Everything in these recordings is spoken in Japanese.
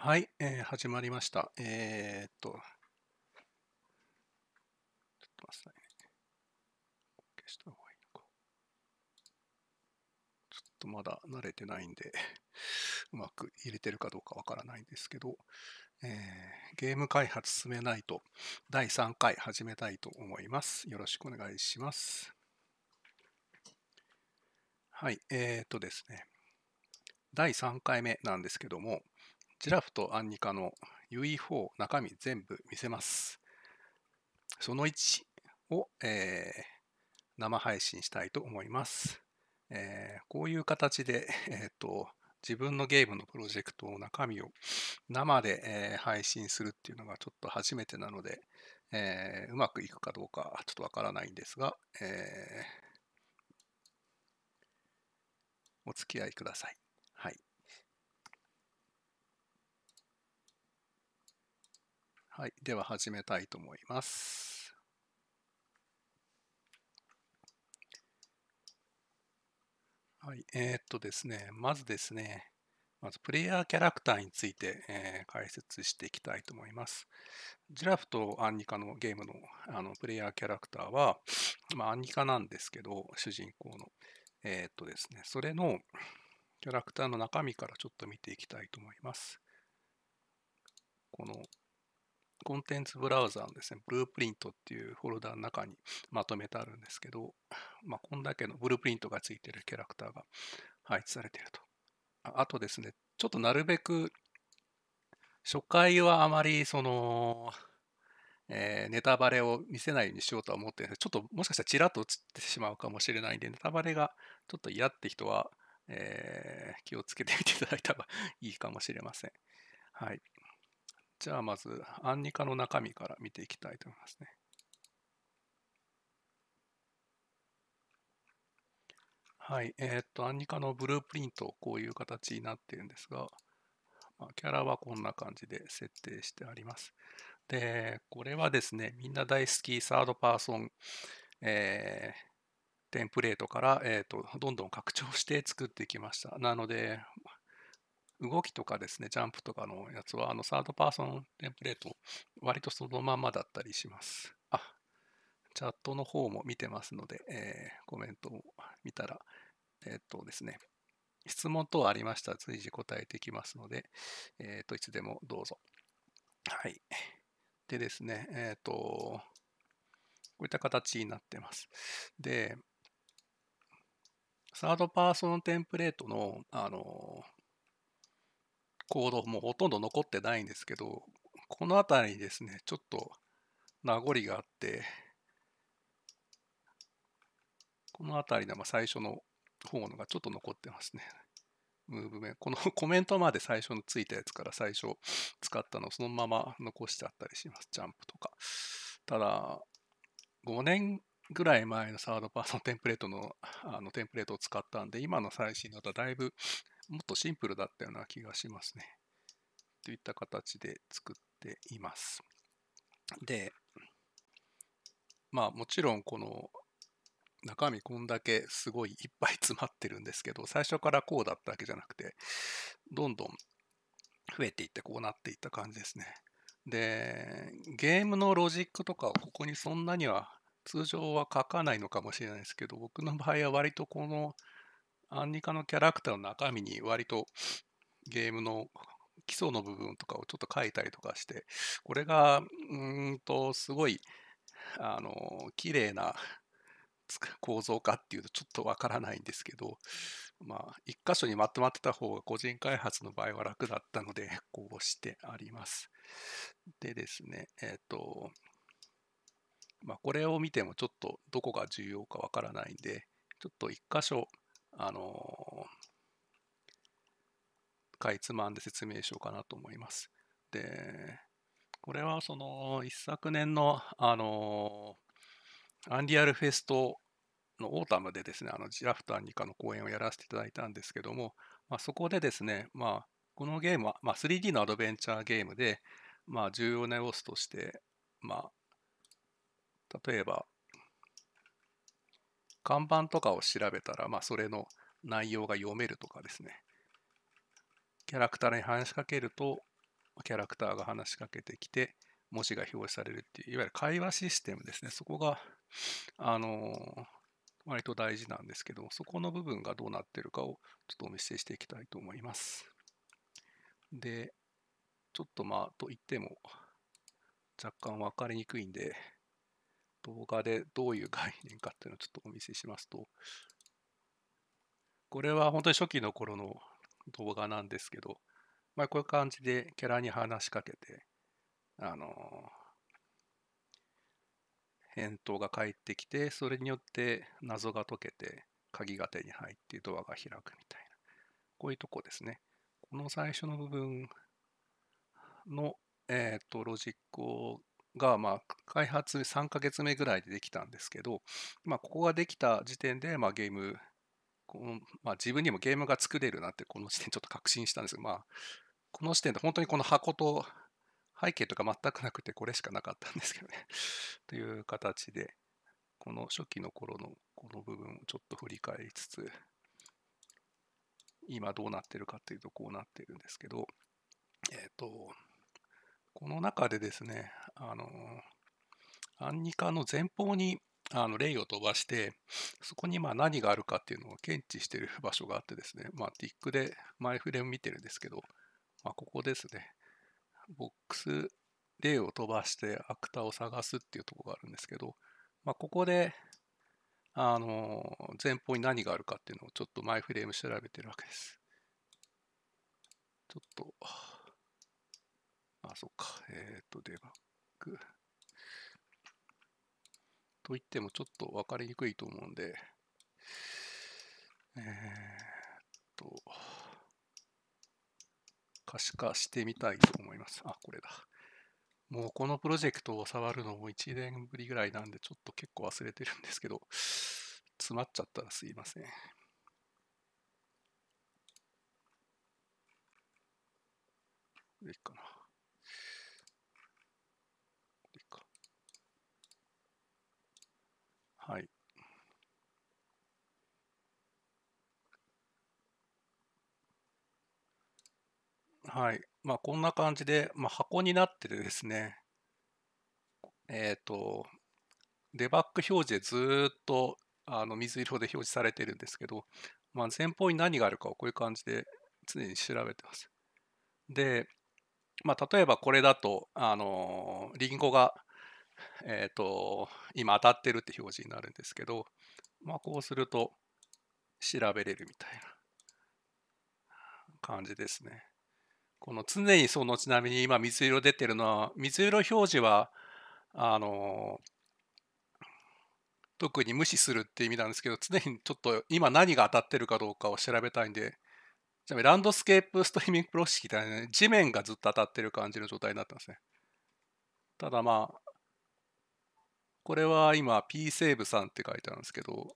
はい、えー、始まりました。えー、っと、ちょっと待ってね。消した方がいいのか。ちょっとまだ慣れてないんで、うまく入れてるかどうかわからないんですけど、えー、ゲーム開発進めないと第3回始めたいと思います。よろしくお願いします。はい、えー、っとですね、第3回目なんですけども、ジラフとアンニカの UE4 中身全部見せます。その1を、えー、生配信したいと思います。えー、こういう形で、えーと、自分のゲームのプロジェクトの中身を生で、えー、配信するっていうのがちょっと初めてなので、えー、うまくいくかどうかちょっとわからないんですが、えー、お付き合いください。はい、では始めたいと思います。はい、えー、っとですね、まずですね、まずプレイヤーキャラクターについて、えー、解説していきたいと思います。ジラフとアンニカのゲームのあのプレイヤーキャラクターは、まあ、アンニカなんですけど、主人公の。えー、っとですね、それのキャラクターの中身からちょっと見ていきたいと思います。このコンテンツブラウザのですね、ブループリントっていうフォルダの中にまとめてあるんですけど、まあ、こんだけのブループリントがついてるキャラクターが配置されていると。あとですね、ちょっとなるべく初回はあまりその、えー、ネタバレを見せないようにしようとは思ってるんですけど、ちょっともしかしたらちらっと映ってしまうかもしれないんで、ネタバレがちょっと嫌って人は、えー、気をつけてみていただいた方がいいかもしれません。はい。じゃあまず、アンニカの中身から見ていきたいと思いますね。はい、えっ、と、アンニカのブループリント、こういう形になっているんですが、まあ、キャラはこんな感じで設定してあります。で、これはですね、みんな大好きサードパーソン、えー、テンプレートから、えーとどんどん拡張して作ってきました。なので、動きとかですね、ジャンプとかのやつは、あの、サードパーソンテンプレート、割とそのままだったりします。あ、チャットの方も見てますので、えー、コメントを見たら、えー、っとですね、質問等ありましたら随時答えていきますので、えー、っと、いつでもどうぞ。はい。でですね、えっと、こういった形になってます。で、サードパーソンテンプレートの、あのーコードもほとんど残ってないんですけど、この辺りにですね、ちょっと名残があって、この辺りの最初の方のがちょっと残ってますね。ムーブメント。この コメントまで最初のついたやつから最初使ったのをそのまま残しちゃったりします。ジャンプとか。ただ、5年ぐらい前のサードパーソンテンプレートのあのテンプレートを使ったんで、今の最新のとだいぶもっとシンプルだったような気がしますね。といった形で作っています。で、まあもちろんこの中身こんだけすごいいっぱい詰まってるんですけど、最初からこうだったわけじゃなくて、どんどん増えていってこうなっていった感じですね。で、ゲームのロジックとかはここにそんなには通常は書かないのかもしれないですけど、僕の場合は割とこのアンニカのキャラクターの中身に割とゲームの基礎の部分とかをちょっと書いたりとかして、これが、うんと、すごい、あの、綺麗な構造かっていうとちょっとわからないんですけど、まあ、一箇所にまとまってた方が個人開発の場合は楽だったので、こうしてあります。でですね、えっ、ー、と、まあ、これを見てもちょっとどこが重要かわからないんで、ちょっと一箇所あのかいつまんで説明しようかなと思います。で、これはその一昨年のあのアンリアルフェストのオータムでですね、あのジラフとアンニカの公演をやらせていただいたんですけども、まあ、そこでですね、まあ、このゲームは、まあ、3D のアドベンチャーゲームで、まあ、重要な要素として、まあ、例えば、看板とかを調べたら、まあ、それの内容が読めるとかですね。キャラクターに話しかけると、キャラクターが話しかけてきて、文字が表示されるっていう、いわゆる会話システムですね。そこが、あのー、割と大事なんですけど、そこの部分がどうなってるかをちょっとお見せしていきたいと思います。で、ちょっとまあ、と言っても、若干分かりにくいんで、動画でどういう概念かっていうのをちょっとお見せしますと、これは本当に初期の頃の動画なんですけど、まあ、こういう感じでキャラに話しかけて、あの返答が返ってきて、それによって謎が解けて、鍵が手に入ってドアが開くみたいな、こういうとこですね。この最初の部分の、えーと、とロジックをが、まあ、開発3ヶ月目ぐらいでできたんですけど、まあ、ここができた時点で、まあ、ゲームこの、まあ、自分にもゲームが作れるなってこの時点ちょっと確信したんですが、まあ、この時点で本当にこの箱と背景とか全くなくてこれしかなかったんですけどね という形でこの初期の頃のこの部分をちょっと振り返りつつ今どうなってるかっていうとこうなってるんですけどえっ、ー、とこの中でですね、あの、アンニカの前方にあのレを飛ばして、そこにまあ何があるかっていうのを検知している場所があってですね、まあ、ティックで前フレーム見てるんですけど、まあ、ここですね、ボックス例を飛ばしてアクターを探すっていうところがあるんですけど、まあ、ここで、あの、前方に何があるかっていうのをちょっと前フレーム調べてるわけです。ちょっと、あ、そっか。えっ、ー、と、デバッグ。と言ってもちょっと分かりにくいと思うんで、えー、っと、可視化してみたいと思います。あ、これだ。もうこのプロジェクトを触るのも1年ぶりぐらいなんで、ちょっと結構忘れてるんですけど、詰まっちゃったらすいません。でいいかな。はい。はい。まあ、こんな感じで、まあ、箱になっててですね、えっ、ー、と、デバッグ表示でずっとあの水色で表示されてるんですけど、まあ、前方に何があるかをこういう感じで常に調べてます。で、まあ、例えばこれだと、あのー、リンゴがえーと、今当たってるって表示になるんですけど、まあ、こうすると調べれるみたいな感じですね。この常にそのちなみに今水色出てるのは水色表示はあの特に無視するって意味なんですけど常にちょっと今何が当たってるかどうかを調べたいんでちなみにランドスケープストリーミングプロ式って、ね、地面がずっと当たってる感じの状態になってますね。ただまあこれは今 p セーブんって書いてあるんですけど、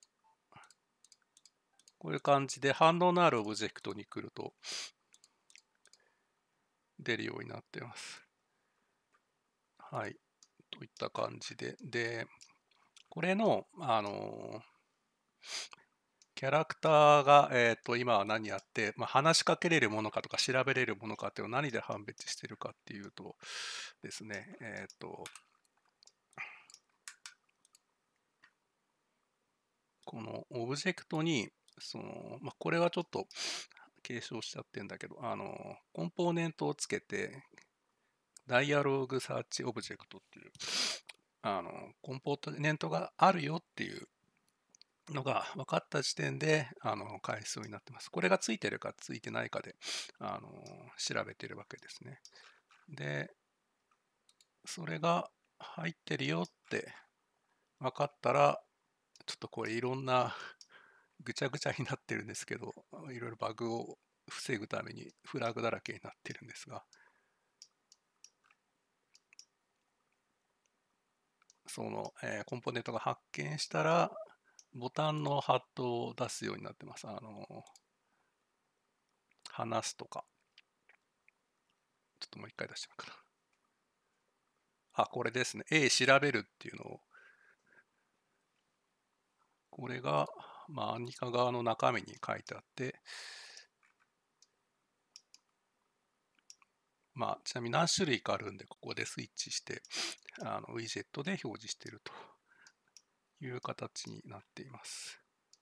こういう感じで反応のあるオブジェクトに来ると出るようになってます。はい。といった感じで。で、これの、あのキャラクターが、えーと、今は何やって、まあ、話しかけれるものかとか調べれるものかっていうのを何で判別してるかっていうとですね、えっ、ー、と、このオブジェクトに、その、まあ、これはちょっと継承しちゃってんだけど、あの、コンポーネントをつけて、ダイアログサーチオブジェクトっていう、あの、コンポーネントがあるよっていうのが分かった時点で、あの、回数になってます。これがついてるかついてないかで、あの、調べてるわけですね。で、それが入ってるよって分かったら、ちょっとこれいろんな ぐちゃぐちゃになってるんですけど、いろいろバグを防ぐためにフラグだらけになってるんですが、その、えー、コンポーネントが発見したら、ボタンのハットを出すようになってます。あのー、話すとか。ちょっともう一回出してみようかな。あ、これですね。A 調べるっていうのをこれが、まあ、アンニカ側の中身に書いてあって、まあ、ちなみに何種類かあるんで、ここでスイッチして、あのウィジェットで表示しているという形になっています。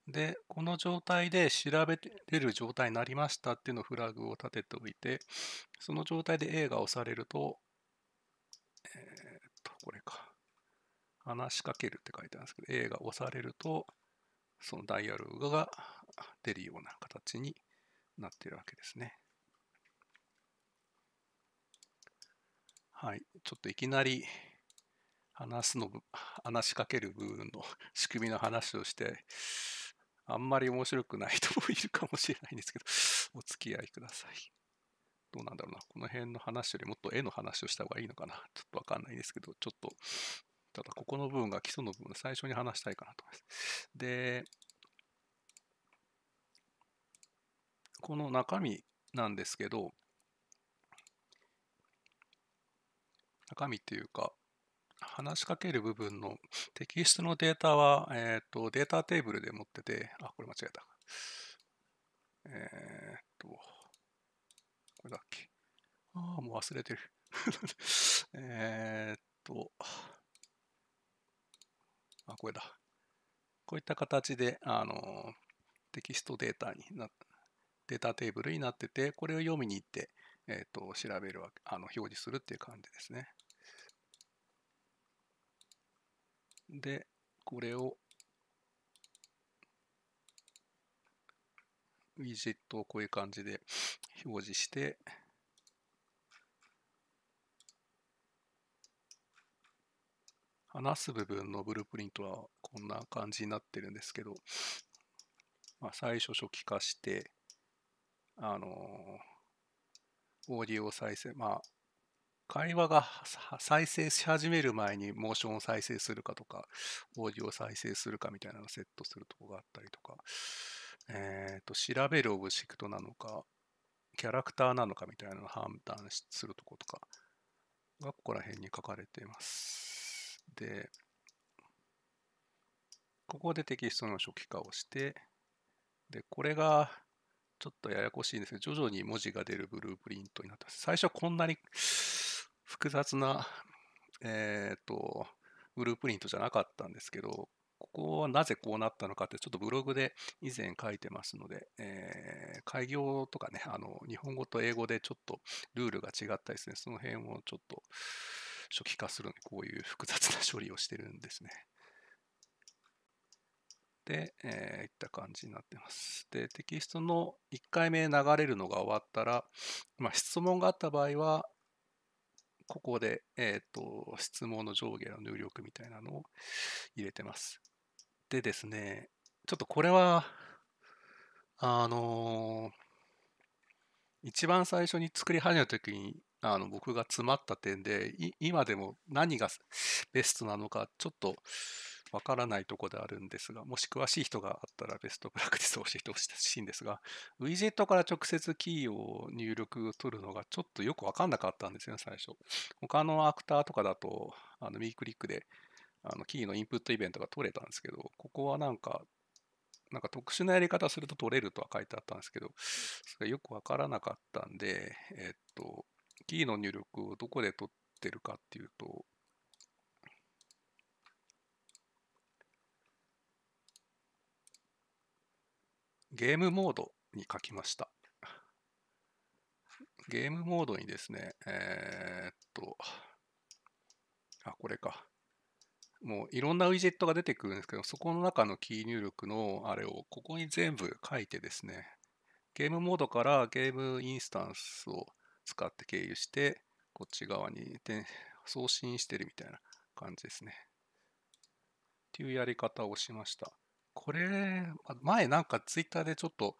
で、この状態で調べれる状態になりましたっていうのフラグを立てておいて、その状態で A が押されると、えー、っと、これか。話しかけるって書いてあるんですけど、A が押されると、そのダイヤルが出るような形になっているわけですね。はい、ちょっといきなり話すの、話しかける部分の仕組みの話をして、あんまり面白くない人もいるかもしれないんですけど、お付き合いください。どうなんだろうな。この辺の話よりもっと絵の話をした方がいいのかな。ちょっとわかんないですけど、ちょっとただ、ここの部分が基礎の部分、最初に話したいかなと思います。で、この中身なんですけど、中身っていうか、話しかける部分のテキストのデータは、えーと、データテーブルで持ってて、あ、これ間違えた。えっ、と、これだっけ。ああ、もう忘れてる。えっと、あ、これだ。こういった形で、あの、テキストデータにな、データテーブルになってて、これを読みに行って、えっ、ー、と、調べるわけ、あの、表示するっていう感じですね。で、これを、ウィジェットをこういう感じで表示して、話す部分のブループリントはこんな感じになってるんですけど、まあ、最初初期化して、あのー、オーディオ再生、まあ、会話が再生し始める前にモーションを再生するかとか、オーディオを再生するかみたいなのをセットするとこがあったりとか、えっ、ー、と、調べるオブジェクトなのか、キャラクターなのかみたいなのを判断するとことかがここら辺に書かれています。で、ここでテキストの初期化をして、で、これがちょっとややこしいんですけど、徐々に文字が出るブループリントになった。最初はこんなに複雑な、えっ、ー、と、ブループリントじゃなかったんですけど、ここはなぜこうなったのかってちょっとブログで以前書いてますので、えー、開業とかね、あの、日本語と英語でちょっとルールが違ったりですね、その辺をちょっと初期化するこういう複雑な処理をしてるんですね。で、えー、いった感じになってます。で、テキストの1回目流れるのが終わったら、まあ、質問があった場合は、ここで、えーと、と質問の上下の入力みたいなのを入れてます。でですね、ちょっとこれは、あのー、一番最初に作り始めた時にあの僕が詰まった点で今でも何がベストなのかちょっとわからないとこであるんですがもし詳しい人があったらベストプラクティスを教えてほしいんですがウィジェットから直接キーを入力を取るのがちょっとよくわかんなかったんですよね最初他のアクターとかだとあの右クリックであのキーのインプットイベントが取れたんですけどここはなんかなんか特殊なやり方すると取れるとは書いてあったんですけど、それよくわからなかったんで、えっと、キーの入力をどこで取ってるかっていうと、ゲームモードに書きました。ゲームモードにですね、えー、っと、あ、これか。もういろんなウィジェットが出てくるんですけど、そこの中のキー入力のあれをここに全部書いてですね、ゲームモードからゲームインスタンスを使って経由して、こっち側に送信してるみたいな感じですね。っていうやり方をしました。これ、前なんかツイッターでちょっと、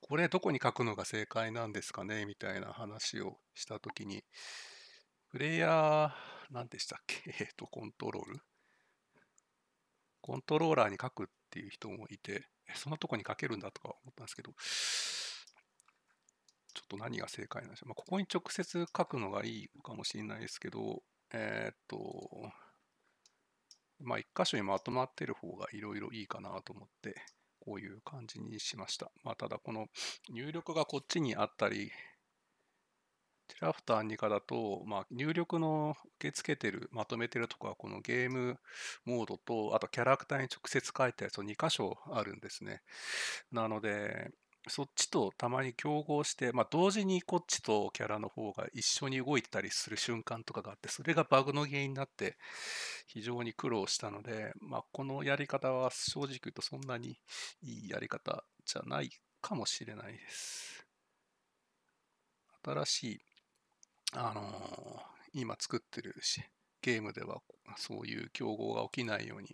これどこに書くのが正解なんですかねみたいな話をしたときに、プレイヤー、何でしたっけ えっと、コントロールコントローラーに書くっていう人もいて、そんなとこに書けるんだとか思ったんですけど、ちょっと何が正解なんでしょう。まあ、ここに直接書くのがいいかもしれないですけど、えー、っと、まあ、一箇所にまとまってる方がいろいろいいかなと思って、こういう感じにしました。まあ、ただ、この入力がこっちにあったり、テラフターニカだと、まあ、入力の受け付けてる、まとめてるとか、このゲームモードと、あとキャラクターに直接書いたやつを2箇所あるんですね。なので、そっちとたまに競合して、まあ、同時にこっちとキャラの方が一緒に動いてたりする瞬間とかがあってそれがバグの原因になって非常に苦労したので、まあ、このやり方は正直言うとそんなにいいやり方じゃないかもしれないです。新しい、あのー、今作ってるしゲームではそういう競合が起きないように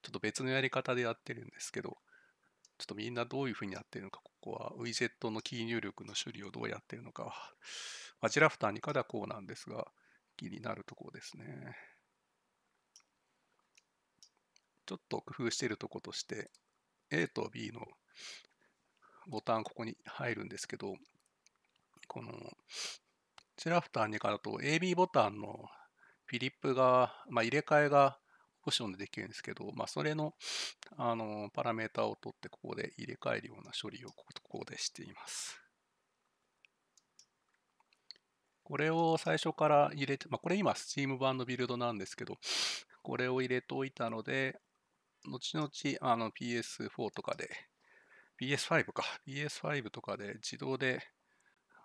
ちょっと別のやり方でやってるんですけどちょっとみんなどういうふうにやってるのかこはィジェットのキー入力の処理をどうやってるのかは、まジラフターにからこうなんですが、気になるところですね。ちょっと工夫しているところとして、A と B のボタンここに入るんですけど、このジラフター2からと AB ボタンのフィリップが、まあ、入れ替えがポジションでできるんですけど、まあ、それの、あの、パラメータを取って、ここで入れ替えるような処理をここでしています。これを最初から入れて、まあ、これ今 Steam 版のビルドなんですけど、これを入れておいたので、後々あの PS4 とかで、PS5 か、PS5 とかで自動で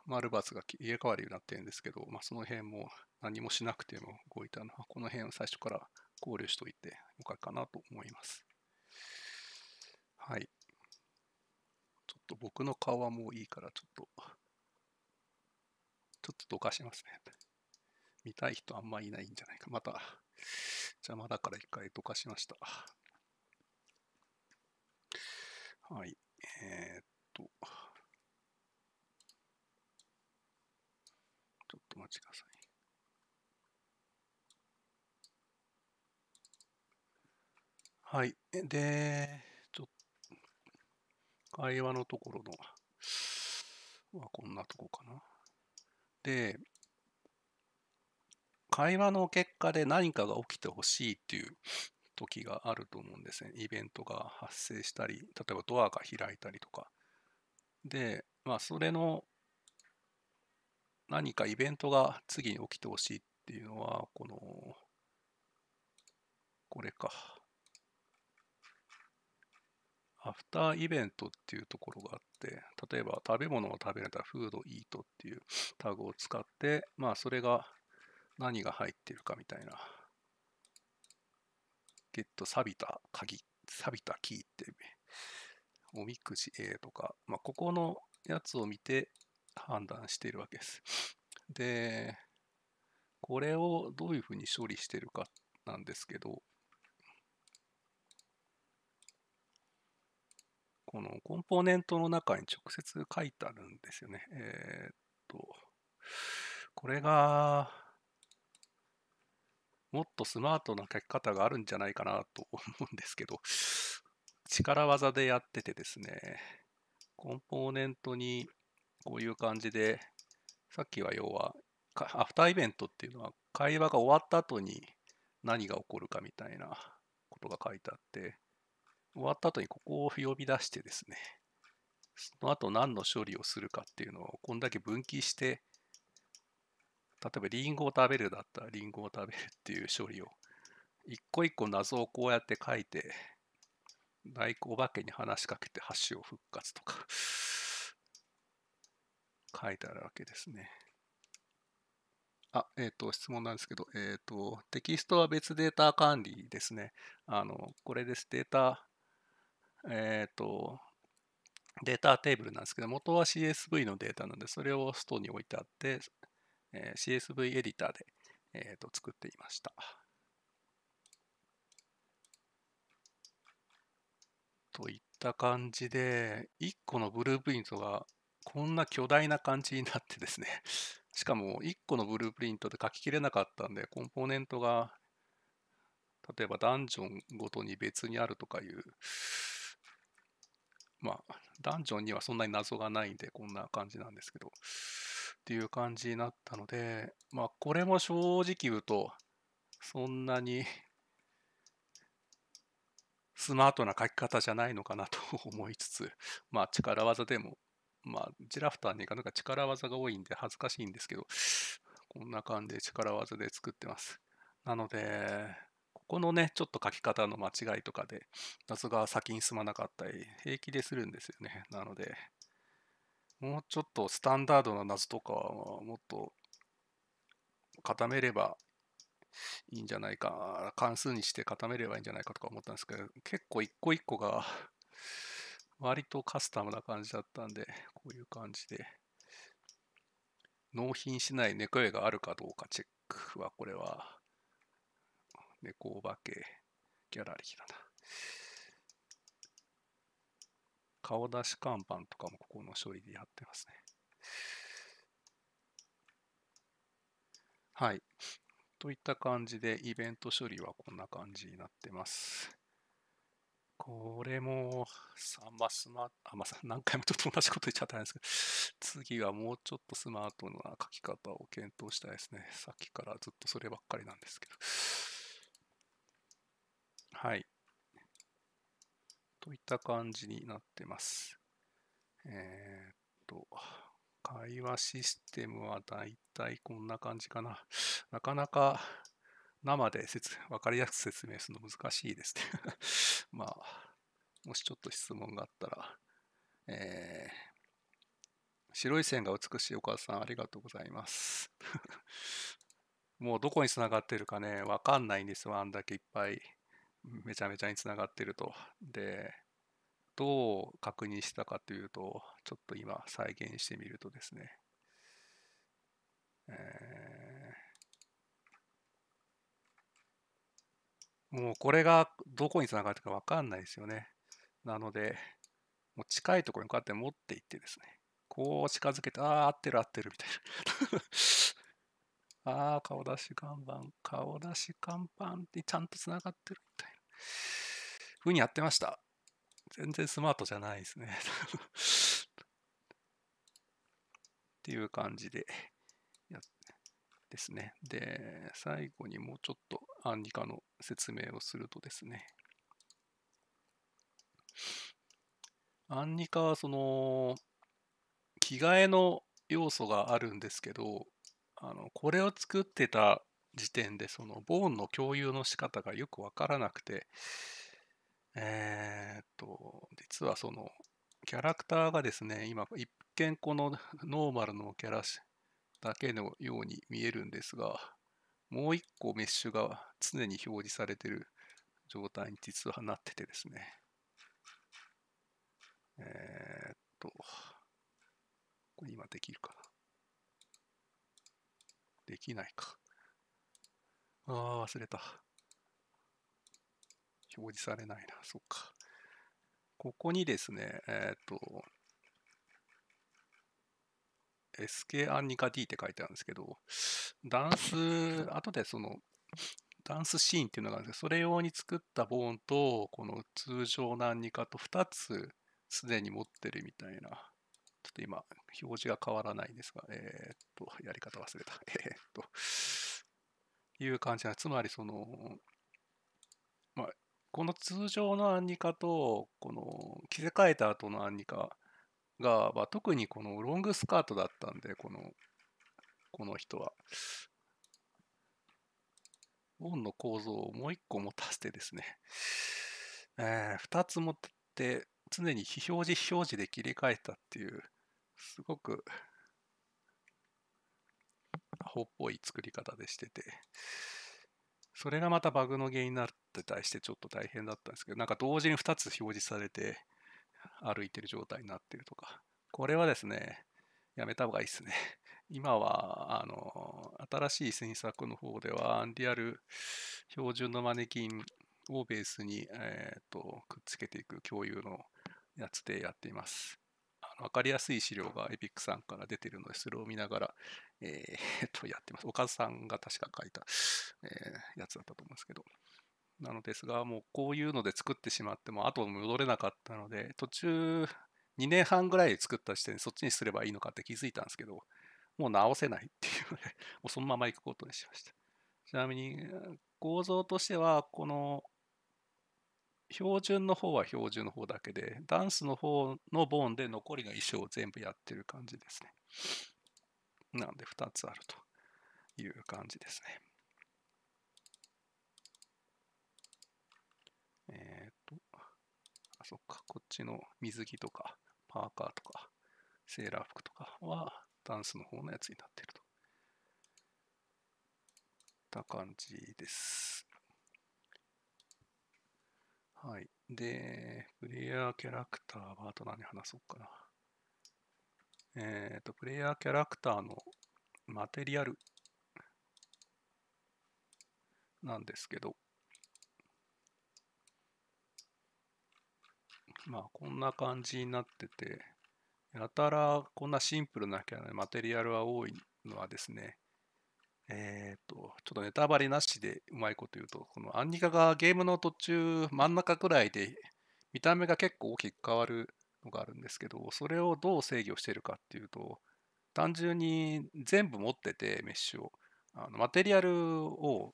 丸ツが入れ替わるようになってるんですけど、まあ、その辺も何もしなくても動いたのは、この辺を最初から考慮しておいてよかかなと思います。はい。ちょっと僕の顔はもういいから、ちょっと、ちょっとどかしますね。見たい人あんまいないんじゃないか。また、邪魔だから一回どかしました。はい。えー、っと、ちょっと待ちください。はい。で、ちょっと、会話のところの、はこんなとこかな。で、会話の結果で何かが起きてほしいっていう時があると思うんですね。イベントが発生したり、例えばドアが開いたりとか。で、まあ、それの何かイベントが次に起きてほしいっていうのは、この、これか。アフターイベントっていうところがあって、例えば食べ物を食べれたフードイートっていうタグを使って、まあそれが何が入ってるかみたいな。ゲット錆びた鍵、錆びたキーって、おみくじ A とか、まあここのやつを見て判断しているわけです。で、これをどういうふうに処理してるかなんですけど、このコンポーネントの中に直接書いてあるんですよね。えー、っと、これが、もっとスマートな書き方があるんじゃないかなと思うんですけど、力技でやっててですね、コンポーネントにこういう感じで、さっきは要は、アフターイベントっていうのは会話が終わった後に何が起こるかみたいなことが書いてあって、終わった後にここを呼び出してですね、その後何の処理をするかっていうのをこんだけ分岐して、例えばリンゴを食べるだったらリンゴを食べるっていう処理を一個一個謎をこうやって書いて、大工お化けに話しかけて橋を復活とか書いてあるわけですね。あ、えっ、ー、と、質問なんですけど、えっ、ー、と、テキストは別データ管理ですね。あの、これです。データえっ、ー、と、データテーブルなんですけど、元は CSV のデータなんで、それをストに置いてあって、えー、CSV エディターで、えーと、作っていました。といった感じで、1個のブループリントがこんな巨大な感じになってですね、しかも1個のブループリントで書ききれなかったんで、コンポーネントが、例えばダンジョンごとに別にあるとかいうまあ、ダンジョンにはそんなに謎がないんで、こんな感じなんですけど、っていう感じになったので、まあ、これも正直言うと、そんなにスマートな書き方じゃないのかなと 思いつつ、まあ、力技でも、まあ、ジラフターに行かなんか力技が多いんで恥ずかしいんですけど、こんな感じで力技で作ってます。なので、このね、ちょっと書き方の間違いとかで、謎が先に進まなかったり、平気でするんですよね。なので、もうちょっとスタンダードな謎とかは、もっと固めればいいんじゃないか、関数にして固めればいいんじゃないかとか思ったんですけど、結構一個一個が、割とカスタムな感じだったんで、こういう感じで、納品しない猫絵があるかどうかチェックは、これは猫お化けギャラリーだな。顔出し看板とかもここの処理でやってますね。はい。といった感じでイベント処理はこんな感じになってます。これも、あんまスマート、あ、まあ、何回もちょっと同じこと言っちゃったんですけど、次はもうちょっとスマートな書き方を検討したいですね。さっきからずっとそればっかりなんですけど。はい。といった感じになってます。えー、っと、会話システムはだいたいこんな感じかな。なかなか生で説分かりやすく説明するの難しいですね まあ、もしちょっと質問があったら、えー、白い線が美しいお母さんありがとうございます もうどこにつながってるかね、わかんないんですよ。あんだけいっぱいめちゃめちゃにつながってると。で、どう確認したかというと、ちょっと今再現してみるとですね、もうこれがどこにつながってるかわかんないですよね。なので、もう近いところにこうやって持っていってですね、こう近づけて、ああ、合ってる合ってるみたいな。ああ、顔出し看板、顔出し看板ってちゃんとつながってるみたいな。ふうにやってました。全然スマートじゃないですね。っていう感じでやですね。で、最後にもうちょっとアンニカの説明をするとですね。アンニカはその着替えの要素があるんですけど、あのこれを作ってた時点でそのボーンの共有の仕方がよく分からなくてえー、っと実はそのキャラクターがですね今一見このノーマルのキャラだけのように見えるんですがもう一個メッシュが常に表示されてる状態に実はなっててですねえー、っと今できるかなできないか。ああ、忘れた。表示されないな。そっか。ここにですね、えっ、ー、と、SK アンニカ D って書いてあるんですけど、ダンス、後でその、ダンスシーンっていうのがあるんですけど、それ用に作ったボーンと、この通常のアンニカと2つすでに持ってるみたいなちょっと今、表示が変わらないですが、えー、っと、やり方忘れた。えー、っと、いう感じなつまり、その、まあ、この通常のアンニカと、この、着せ替えた後のアンニカが、まあ、特にこのロングスカートだったんで、この、この人は。オンの構造をもう一個持たせてですね、えー、二つ持って常に非表示非表示で切り替えたっていうすごくアホっぽい作り方でしててそれがまたバグの原因になって対してちょっと大変だったんですけどなんか同時に2つ表示されて歩いてる状態になってるとかこれはですねやめた方がいいですね 今はあの新しい新作の方ではアンリアル標準のマネキンをベースに、えーとくっつけていく共有のやつでやっています。あの分かりやすい資料がエピックさんから出てるので、それを見ながら、えー、とやってます。岡津さんが確か書いた、えー、やつだったと思うんですけど。なのですが、もうこういうので作ってしまっても、後戻れなかったので、途中2年半ぐらい作った時点でそっちにすればいいのかって気づいたんですけど、もう直せないっていうので、もうそのまま行くことにしました。ちなみに、構造としては、この標準の方は標準の方だけで、ダンスの方のボーンで残りが衣装を全部やってる感じですね。なんで2つあるという感じですね。えっ、ー、と、あ、そっか、こっちの水着とか、パーカーとか、セーラー服とかは、ダンスの方のやつになってると。た感じです。はい。で、プレイヤーキャラクターはあと何話そうかな。えっ、ー、と、プレイヤーキャラクターのマテリアルなんですけど、まあ、こんな感じになってて、やたらこんなシンプルなキャラでマテリアルは多いのはですね、えっ、と、ちょっとネタバレなしでうまいこと言うと、このアンニカがゲームの途中、真ん中くらいで見た目が結構大きく変わるのがあるんですけど、それをどう制御してるかっていうと、単純に全部持ってて、メッシュを。あのマテリアルを、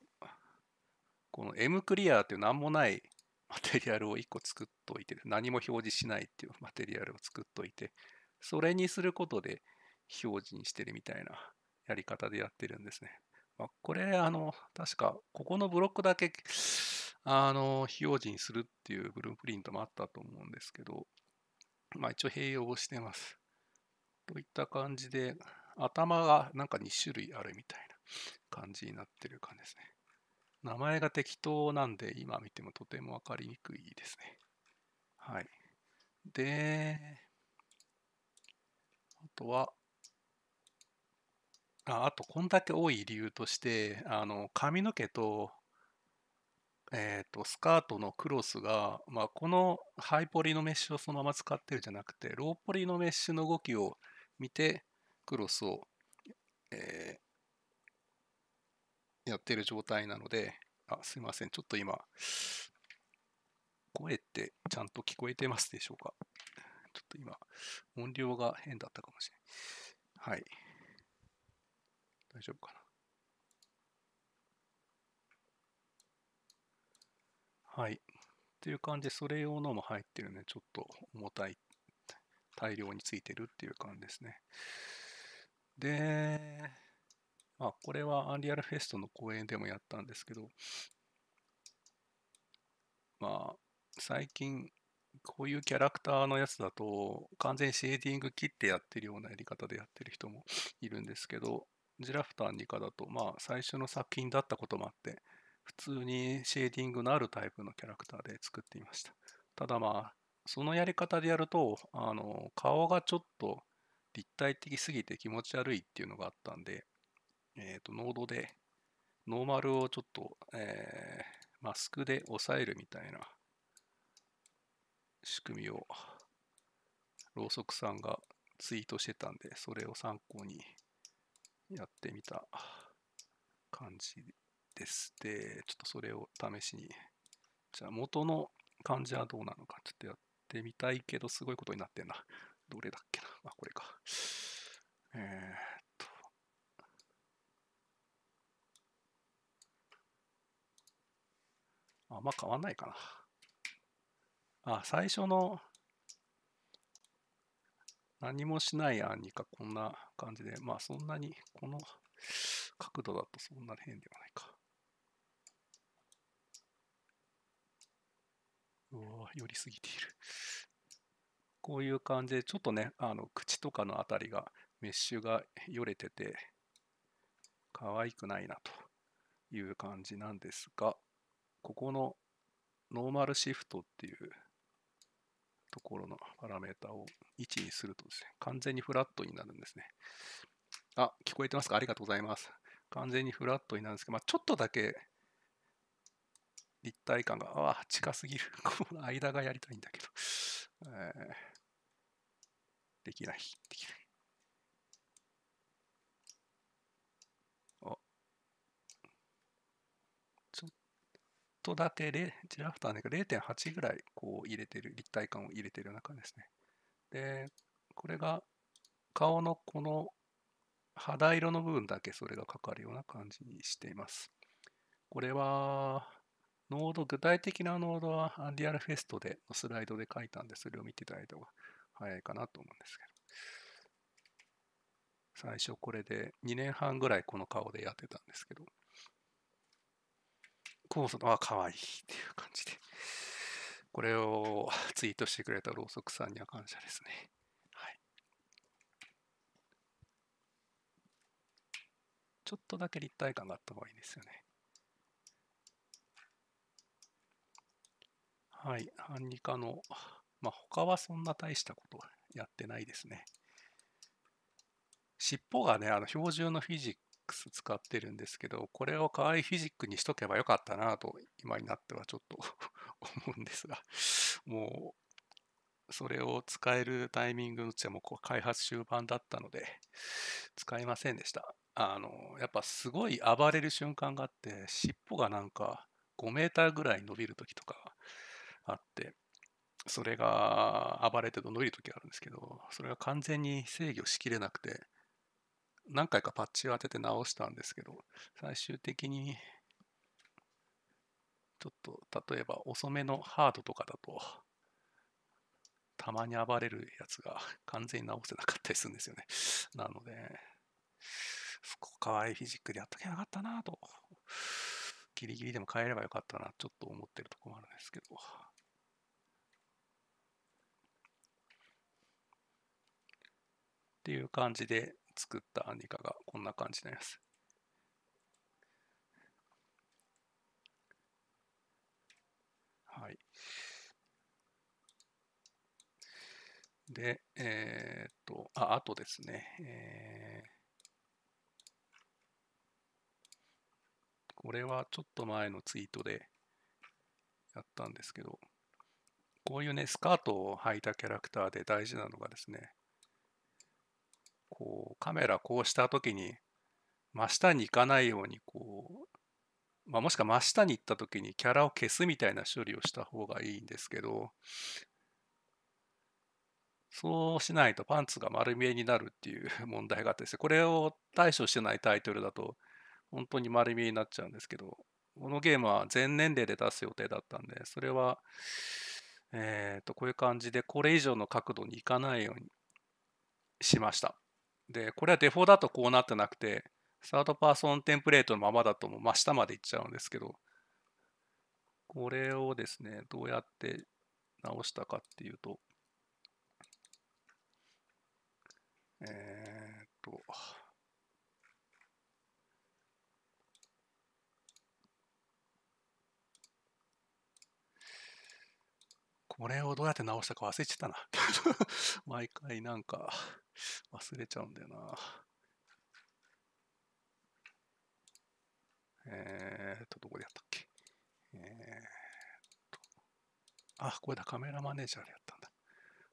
この M クリアっていう何もないマテリアルを1個作っといて、何も表示しないっていうマテリアルを作っといて、それにすることで表示にしてるみたいなやり方でやってるんですね。まあ、これ、あの、確か、ここのブロックだけ、あの、非表示にするっていうブループリントもあったと思うんですけど、まあ一応併用をしてます。といった感じで、頭がなんか2種類あるみたいな感じになってる感じですね。名前が適当なんで、今見てもとても分かりにくいですね。はい。で、あとは、ああと、こんだけ多い理由として、あの髪の毛と,、えー、とスカートのクロスが、まあ、このハイポリのメッシュをそのまま使ってるじゃなくて、ローポリのメッシュの動きを見て、クロスを、えー、やってる状態なので、あ、すいません、ちょっと今、声ってちゃんと聞こえてますでしょうかちょっと今、音量が変だったかもしれない。はい。大丈夫かな。はい。っていう感じで、それ用のも入ってるね。ちょっと重たい、大量についてるっていう感じですね。で、あ、これはアンリアルフェストの公演でもやったんですけど、まあ、最近、こういうキャラクターのやつだと、完全にシェーディング切ってやってるようなやり方でやってる人もいるんですけど、ジラフターニカだと、まあ、最初の作品だったこともあって、普通にシェーディングのあるタイプのキャラクターで作っていました。ただまあ、そのやり方でやると、あの、顔がちょっと立体的すぎて気持ち悪いっていうのがあったんで、えっ、ー、と、ノードで、ノーマルをちょっと、えー、マスクで抑えるみたいな仕組みを、ろうそくさんがツイートしてたんで、それを参考にやってみた感じです。で、ちょっとそれを試しに、じゃあ元の感じはどうなのか、ちょっとやってみたいけど、すごいことになってんな。どれだっけな。あ、これか。えー、っと。あ、まあ変わんないかな。あ、最初の何もしない案にかこんな感じで、まあそんなにこの角度だとそんなに変ではないか。うわ寄りすぎている。こういう感じで、ちょっとね、あの口とかのあたりがメッシュがよれてて、可愛くないなという感じなんですが、ここのノーマルシフトっていうところのパラメータを1にするとですね、完全にフラットになるんですね。あ、聞こえてますかありがとうございます。完全にフラットになるんですけど、まあ、ちょっとだけ立体感が、ああ、近すぎる。この間がやりたいんだけど、えー、できない、できない。とだけジラフターね0.8ぐらいこう入れてる立体感を入れてる中ですね。でこれが顔のこの肌色の部分だけそれがかかるような感じにしています。これはノード具体的なノードはリアルフェストでスライドで書いたんでそれを見ていただいた方が早いかなと思うんですけど。最初これで2年半ぐらいこの顔でやってたんですけど。コモさんは可愛いっていう感じで、これをツイートしてくれたろうそくさんには感謝ですね。はい。ちょっとだけ立体感があった方がいいですよね。はい、ンニカの、まあ、他はそんな大したことやってないですね。尻尾がね、あの標準のフィジッ使ってるんですけど、これを愛いフィジックにしとけばよかったなと、今になってはちょっと 思うんですが、もう、それを使えるタイミングのうちはもう開発終盤だったので、使いませんでした。あの、やっぱすごい暴れる瞬間があって、尻尾がなんか5メーターぐらい伸びる時とかあって、それが暴れてど伸びる時あるんですけど、それが完全に制御しきれなくて、何回かパッチを当てて直したんですけど、最終的に、ちょっと例えば遅めのハードとかだと、たまに暴れるやつが完全に直せなかったりするんですよね。なので、そこ可愛いフィジックでやっとけなかったなと、ギリギリでも変えればよかったな、ちょっと思ってるとこもあるんですけど。っていう感じで、作ったアニカがこんな感じです。はい。で、えー、っと、あ、あとですね、えー、これはちょっと前のツイートでやったんですけど、こういうね、スカートを履いたキャラクターで大事なのがですね、こうカメラこうした時に真下に行かないようにこう、まあ、もしくは真下に行った時にキャラを消すみたいな処理をした方がいいんですけどそうしないとパンツが丸見えになるっていう 問題があってですねこれを対処してないタイトルだと本当に丸見えになっちゃうんですけどこのゲームは全年齢で出す予定だったんでそれはえっ、とこういう感じでこれ以上の角度に行かないようにしました。で、これはデフォだとこうなってなくて、サードパーソンテンプレートのままだとも真下まで行っちゃうんですけど、これをですね、どうやって直したかっていうと、えー、っと、これをどうやって直したか忘れちゃったな 毎回なんか忘れちゃうんだよな。えー、っと、どこでやったっけえー、っと、あ、これだ、カメラマネージャーでやったんだ。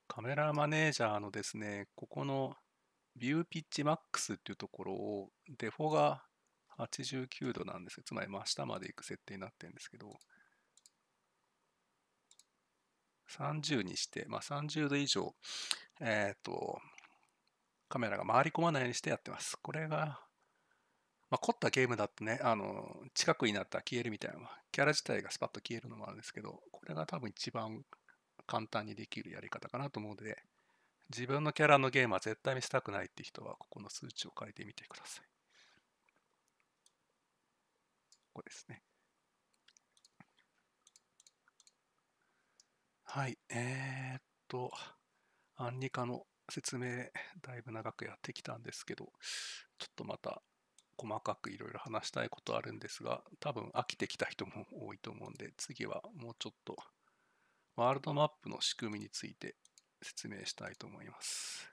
カメラマネージャーのですね、ここのビューピッチマックスっていうところを、デフォが89度なんですよ。つまり真下まで行く設定になってるんですけど、30にして、まあ、30度以上、えっ、ー、と、カメラが回り込まないようにしてやってます。これが、まあ、凝ったゲームだってね、あの、近くになったら消えるみたいな、キャラ自体がスパッと消えるのもあるんですけど、これが多分一番簡単にできるやり方かなと思うので、自分のキャラのゲームは絶対見せたくないって人は、ここの数値を変えてみてください。ここですね。はい、えー、っと、アンニカの説明、だいぶ長くやってきたんですけど、ちょっとまた細かくいろいろ話したいことあるんですが、多分飽きてきた人も多いと思うんで、次はもうちょっとワールドマップの仕組みについて説明したいと思います。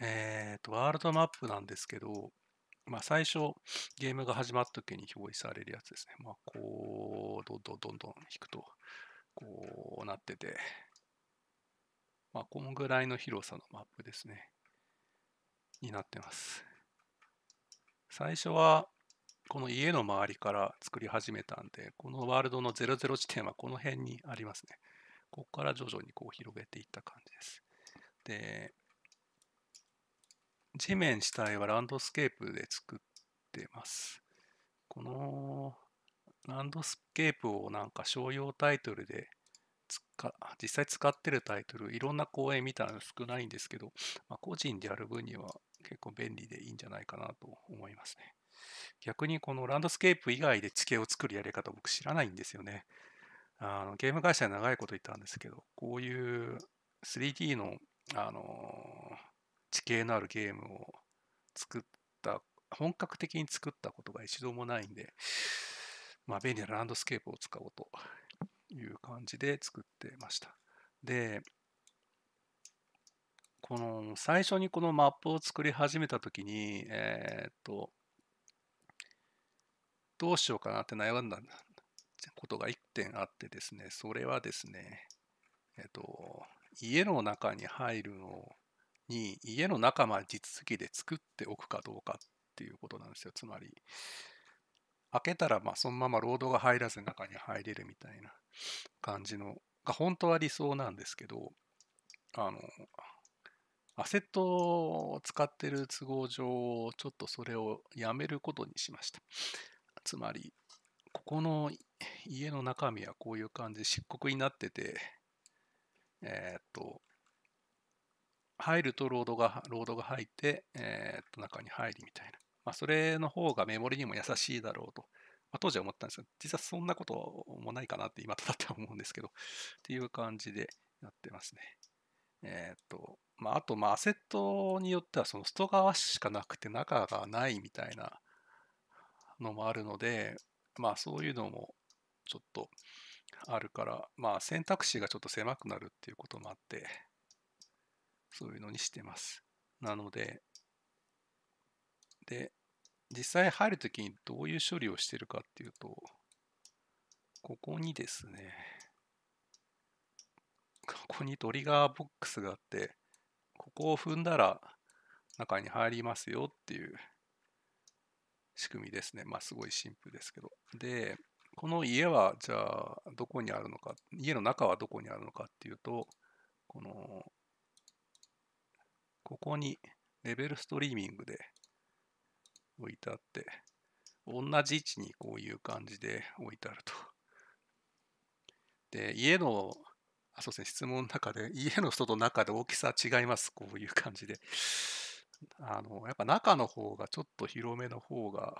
えっ、と、ワールドマップなんですけど、まあ、最初、ゲームが始まった時に表示されるやつですね。まあ、こう、どんどんどんどん引くと、こうなってて、まあ、このぐらいの広さのマップですね。になってます。最初は、この家の周りから作り始めたんで、このワールドの00地点はこの辺にありますね。ここから徐々にこう広げていった感じです。で、地面自体はランドスケープで作ってます。このランドスケープをなんか商用タイトルで実際使ってるタイトル、いろんな公演見たら少ないんですけど、まあ、個人でやる分には結構便利でいいんじゃないかなと思いますね。逆にこのランドスケープ以外で地形を作るやり方僕知らないんですよね。あのゲーム会社で長いこと言ったんですけど、こういう 3D の、あのー地形のあるゲームを作った、本格的に作ったことが一度もないんで、まあ、便利なランドスケープを使おうという感じで作ってました。で、この最初にこのマップを作り始めた時に、えー、っと、どうしようかなって悩んだことが1点あってですね、それはですね、えっと、家の中に入るのをに家の中まで地続きで作っておくかどうかっていうことなんですよ。つまり、開けたらまあそのままロードが入らず中に入れるみたいな感じの、が本当は理想なんですけど、あの、アセットを使ってる都合上、ちょっとそれをやめることにしました。つまり、ここの家の中身はこういう感じ、漆黒になってて、えー、っと、入るとロードが、ロードが入って、えー、っと、中に入りみたいな。まあ、それの方がメモリにも優しいだろうと。まあ、当時は思ったんですが、実はそんなこともないかなって今とだっては思うんですけど、っていう感じでやってますね。えー、っと、まあ、あと、まあ、アセットによっては、その外側しかなくて中がないみたいなのもあるので、まあ、そういうのもちょっとあるから、まあ、選択肢がちょっと狭くなるっていうこともあって、そういうのにしてます。なので、で、実際入るときにどういう処理をしてるかっていうと、ここにですね、ここにトリガーボックスがあって、ここを踏んだら中に入りますよっていう仕組みですね。まあすごいシンプルですけど。で、この家はじゃあどこにあるのか、家の中はどこにあるのかっていうと、このここにレベルストリーミングで置いてあって、同じ位置にこういう感じで置いてあると。で、家の、あ、そうですね、質問の中で、家の外と中で大きさ違います。こういう感じで。あの、やっぱ中の方がちょっと広めの方が、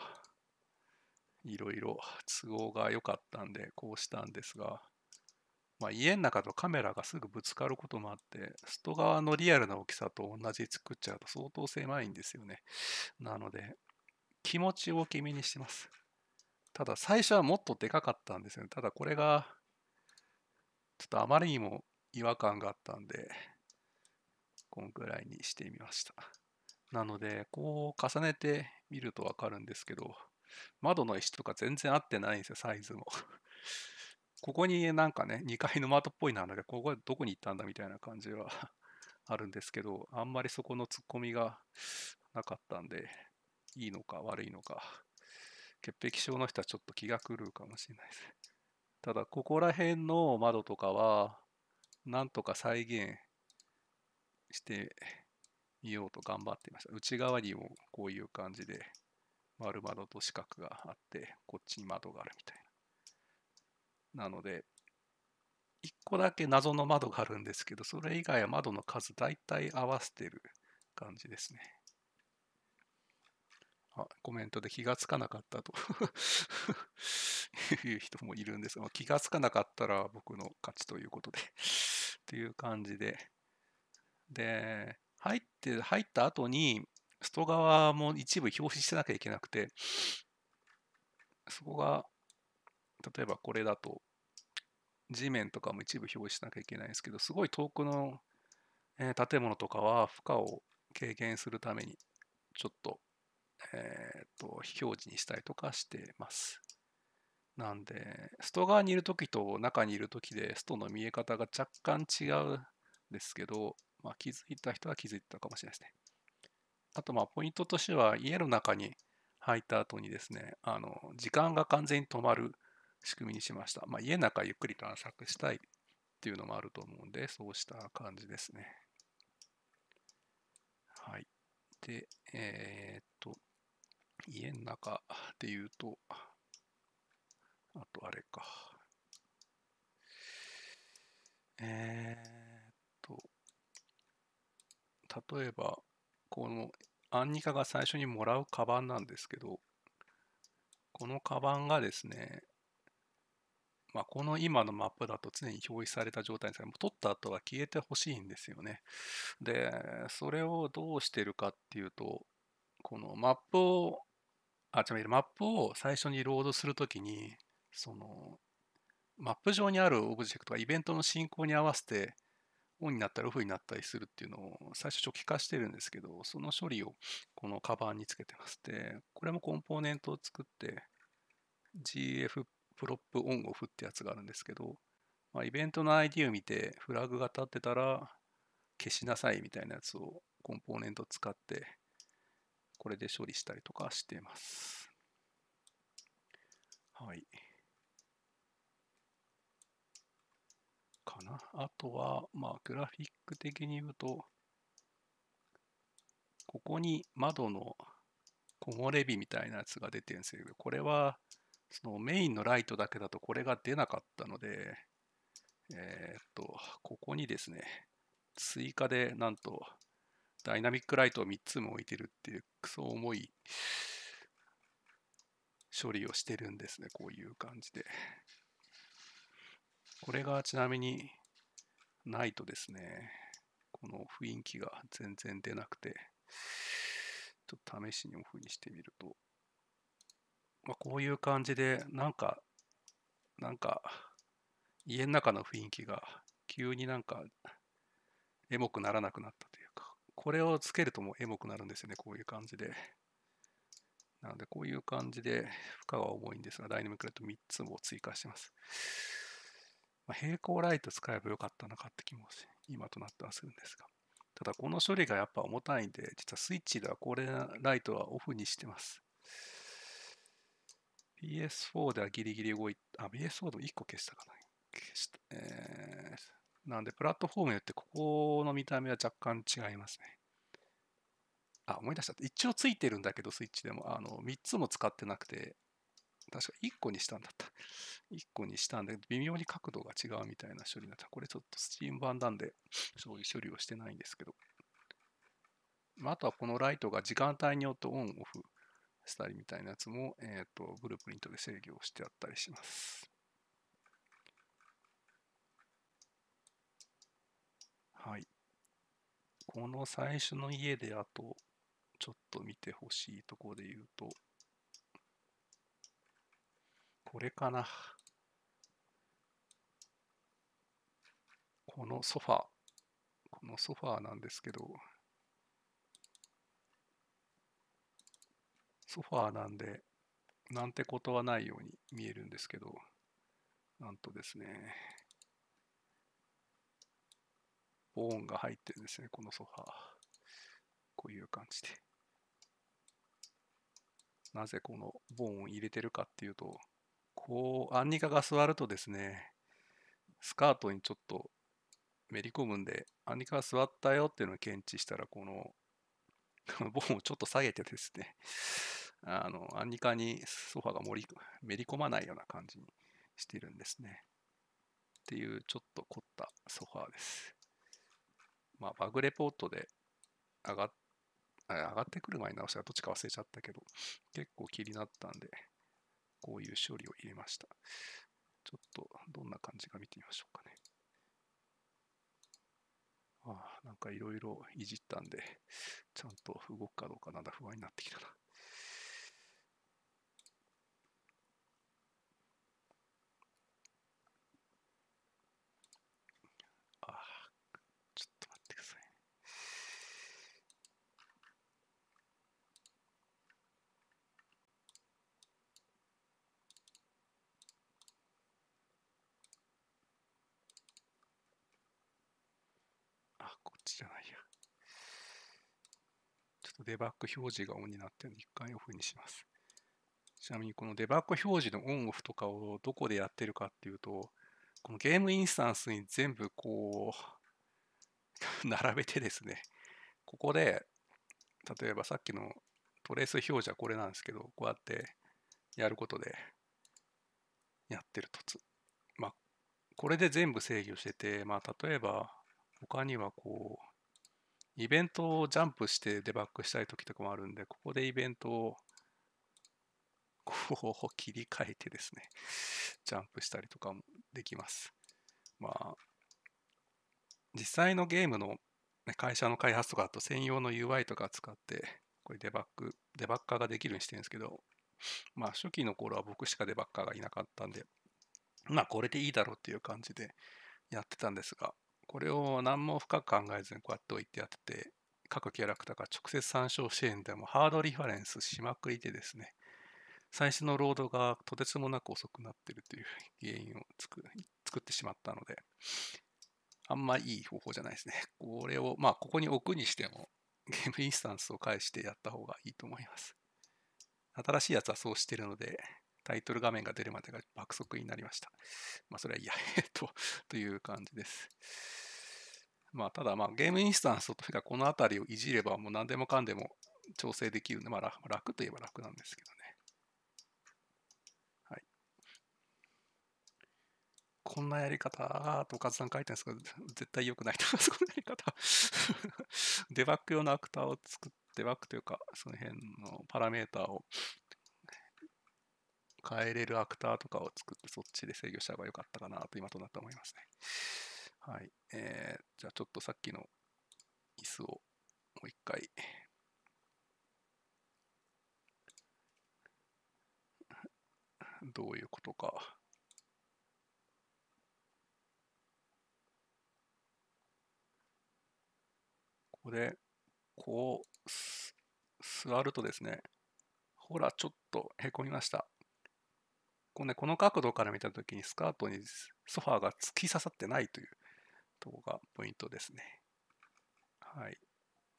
いろいろ都合が良かったんで、こうしたんですが、まあ、家の中とカメラがすぐぶつかることもあって、外側のリアルな大きさと同じ作っちゃうと相当狭いんですよね。なので、気持ちをきめにしてます。ただ、最初はもっとでかかったんですよね。ただ、これが、ちょっとあまりにも違和感があったんで、こんぐらいにしてみました。なので、こう重ねてみるとわかるんですけど、窓の石とか全然合ってないんですよ、サイズも。ここになんかね、2階の窓っぽいなので、ここはどこに行ったんだみたいな感じは あるんですけど、あんまりそこのツッコミがなかったんで、いいのか悪いのか、潔癖症の人はちょっと気が狂うかもしれないです。ただ、ここら辺の窓とかは、なんとか再現してみようと頑張っていました。内側にもこういう感じで、丸窓と四角があって、こっちに窓があるみたいな。なので、1個だけ謎の窓があるんですけど、それ以外は窓の数大体合わせてる感じですね。あ、コメントで気がつかなかったと いう人もいるんですが、気がつかなかったら僕の勝ちということでっていう感じで。で、入って、入った後に、外側も一部表示してなきゃいけなくて、そこが例えばこれだと、地面とかも一部表示しなきゃいけないんですけど、すごい遠くの、え建物とかは負荷を軽減するために、ちょっと、えっ、ー、と、非表示にしたりとかしてます。なんで、スト側にいるときと中にいるときで、ストの見え方が若干違うんですけど、まあ、気づいた人は気づいたかもしれないですね。あと、まあ、ポイントとしては、家の中に入った後にですね、あの、時間が完全に止まる仕組みにしました。まあ、家の中ゆっくり探索したいっていうのもあると思うんで、そうした感じですね。はい。で、えー、っと、家の中で言うと、あとあれか。えー、っと、例えば、このアンニカが最初にもらうカバンなんですけど、このカバンがですね、まあ、この今のマップだと常に表示された状態ですが、もう取った後は消えてほしいんですよね。で、それをどうしてるかっていうと、このマップを、あ、ちなみにマップを最初にロードするときに、その、マップ上にあるオブジェクトがイベントの進行に合わせて、オンになったりオフになったりするっていうのを最初初期化してるんですけど、その処理をこのカバンにつけてます。で、これもコンポーネントを作って、GFP プロップオンオフってやつがあるんですけど、まあ、イベントの ID を見てフラグが立ってたら消しなさいみたいなやつをコンポーネント使ってこれで処理したりとかしています。はい。かな。あとは、まあ、グラフィック的に言うと、ここに窓の木漏れ日みたいなやつが出てるんですけど、これはそのメインのライトだけだとこれが出なかったので、えー、っと、ここにですね、追加でなんとダイナミックライトを3つも置いてるっていうクソ重い処理をしてるんですね、こういう感じで。これがちなみにないとですね、この雰囲気が全然出なくて、ちょっと試しにオフにしてみると、まあ、こういう感じで、なんか、なんか、家の中の雰囲気が急になんか、エモくならなくなったというか、これをつけるともうエモくなるんですよね、こういう感じで。なので、こういう感じで負荷は重いんですが、ダイナミックライト3つも追加してます。まあ、平行ライト使えばよかったのかって気もし、今となってはするんですが。ただ、この処理がやっぱ重たいんで、実はスイッチではこれライトはオフにしてます。BS4 ではギリギリ動いた、あ、BS4 でも1個消したかな。消した。えー、なんで、プラットフォームによってここの見た目は若干違いますね。あ、思い出した。一応ついてるんだけど、スイッチでも。あの、3つも使ってなくて、確か1個にしたんだった。1個にしたんで、微妙に角度が違うみたいな処理になった。これちょっとスチーム版なんで、そういう処理をしてないんですけど。まあ、あとはこのライトが時間帯によってオンオフしたりみたいなやつも、えっ、ー、と、ブループリントで制御してあったりします。はい。この最初の家であと、ちょっと見てほしいとこで言うと、これかな。このソファー。このソファーなんですけど、ソファーなんで、なんてことはないように見えるんですけど、なんとですね、ボーンが入ってるんですね、このソファー。こういう感じで。なぜこのボーンを入れてるかっていうと、こう、アンニカが座るとですね、スカートにちょっとめり込むんで、アンニカが座ったよっていうのを検知したら、この、ボーンをちょっと下げてですね、あの、アンニカにソファが盛りめり込まないような感じにしてるんですね。っていう、ちょっと凝ったソファーです。まあ、バグレポートで上がっ上がってくる前に直したらどっちか忘れちゃったけど、結構気になったんで、こういう処理を入れました。ちょっとどんな感じか見てみましょうかね。ああ、なんかいろいろいじったんで、ちゃんと動くかどうかなんだ不安になってきたな。とデバッグ表示がオンになってるので、一回オフにします。ちなみにこのデバッグ表示のオンオフとかをどこでやってるかっていうと、このゲームインスタンスに全部こう 並べてですね、ここで、例えばさっきのトレース表示はこれなんですけど、こうやってやることでやってるとつ。まあ、これで全部制御してて、まあ、例えば他にはこう、イベントをジャンプしてデバッグしたい時とかもあるんで、ここでイベントを こう切り替えてですね、ジャンプしたりとかもできます。まあ、実際のゲームの会社の開発とかだと専用の UI とか使って、これデバッグ、デバッカーができるようにしてるんですけど、まあ初期の頃は僕しかデバッカーがいなかったんで、まあこれでいいだろうっていう感じでやってたんですが、これを何も深く考えずにこうやって置いてあって、各キャラクターが直接参照支援でもハードリファレンスしまくりでですね、最初のロードがとてつもなく遅くなってるという原因を作ってしまったので、あんまいい方法じゃないですね。これを、まあ、ここに置くにしても、ゲームインスタンスを返してやった方がいいと思います。新しいやつはそうしてるので、タイトル画面が出るまでが爆速になりました。まあ、それはいや、えっと、という感じです。まあ、ただ、まあ、ゲームインスタンスというか、この辺りをいじれば、もう何でもかんでも調整できるので、まあ、楽といえば楽なんですけどね。はい。こんなやり方と、かずさん書いてるんですけど、絶対良くないと思います、このやり方 デバッグ用のアクターを作って、デバッグというか、その辺のパラメーターを変えれるアクターとかを作って、そっちで制御した方が良かったかなと、今となって思いますね。はい。えー、じゃあちょっとさっきの椅子をもう一回。どういうことか。ここで、こう、座るとですね、ほら、ちょっとへこみました。こうね、この角度から見たときにスカートにソファーが突き刺さってないという。とこがポイントですね。はい。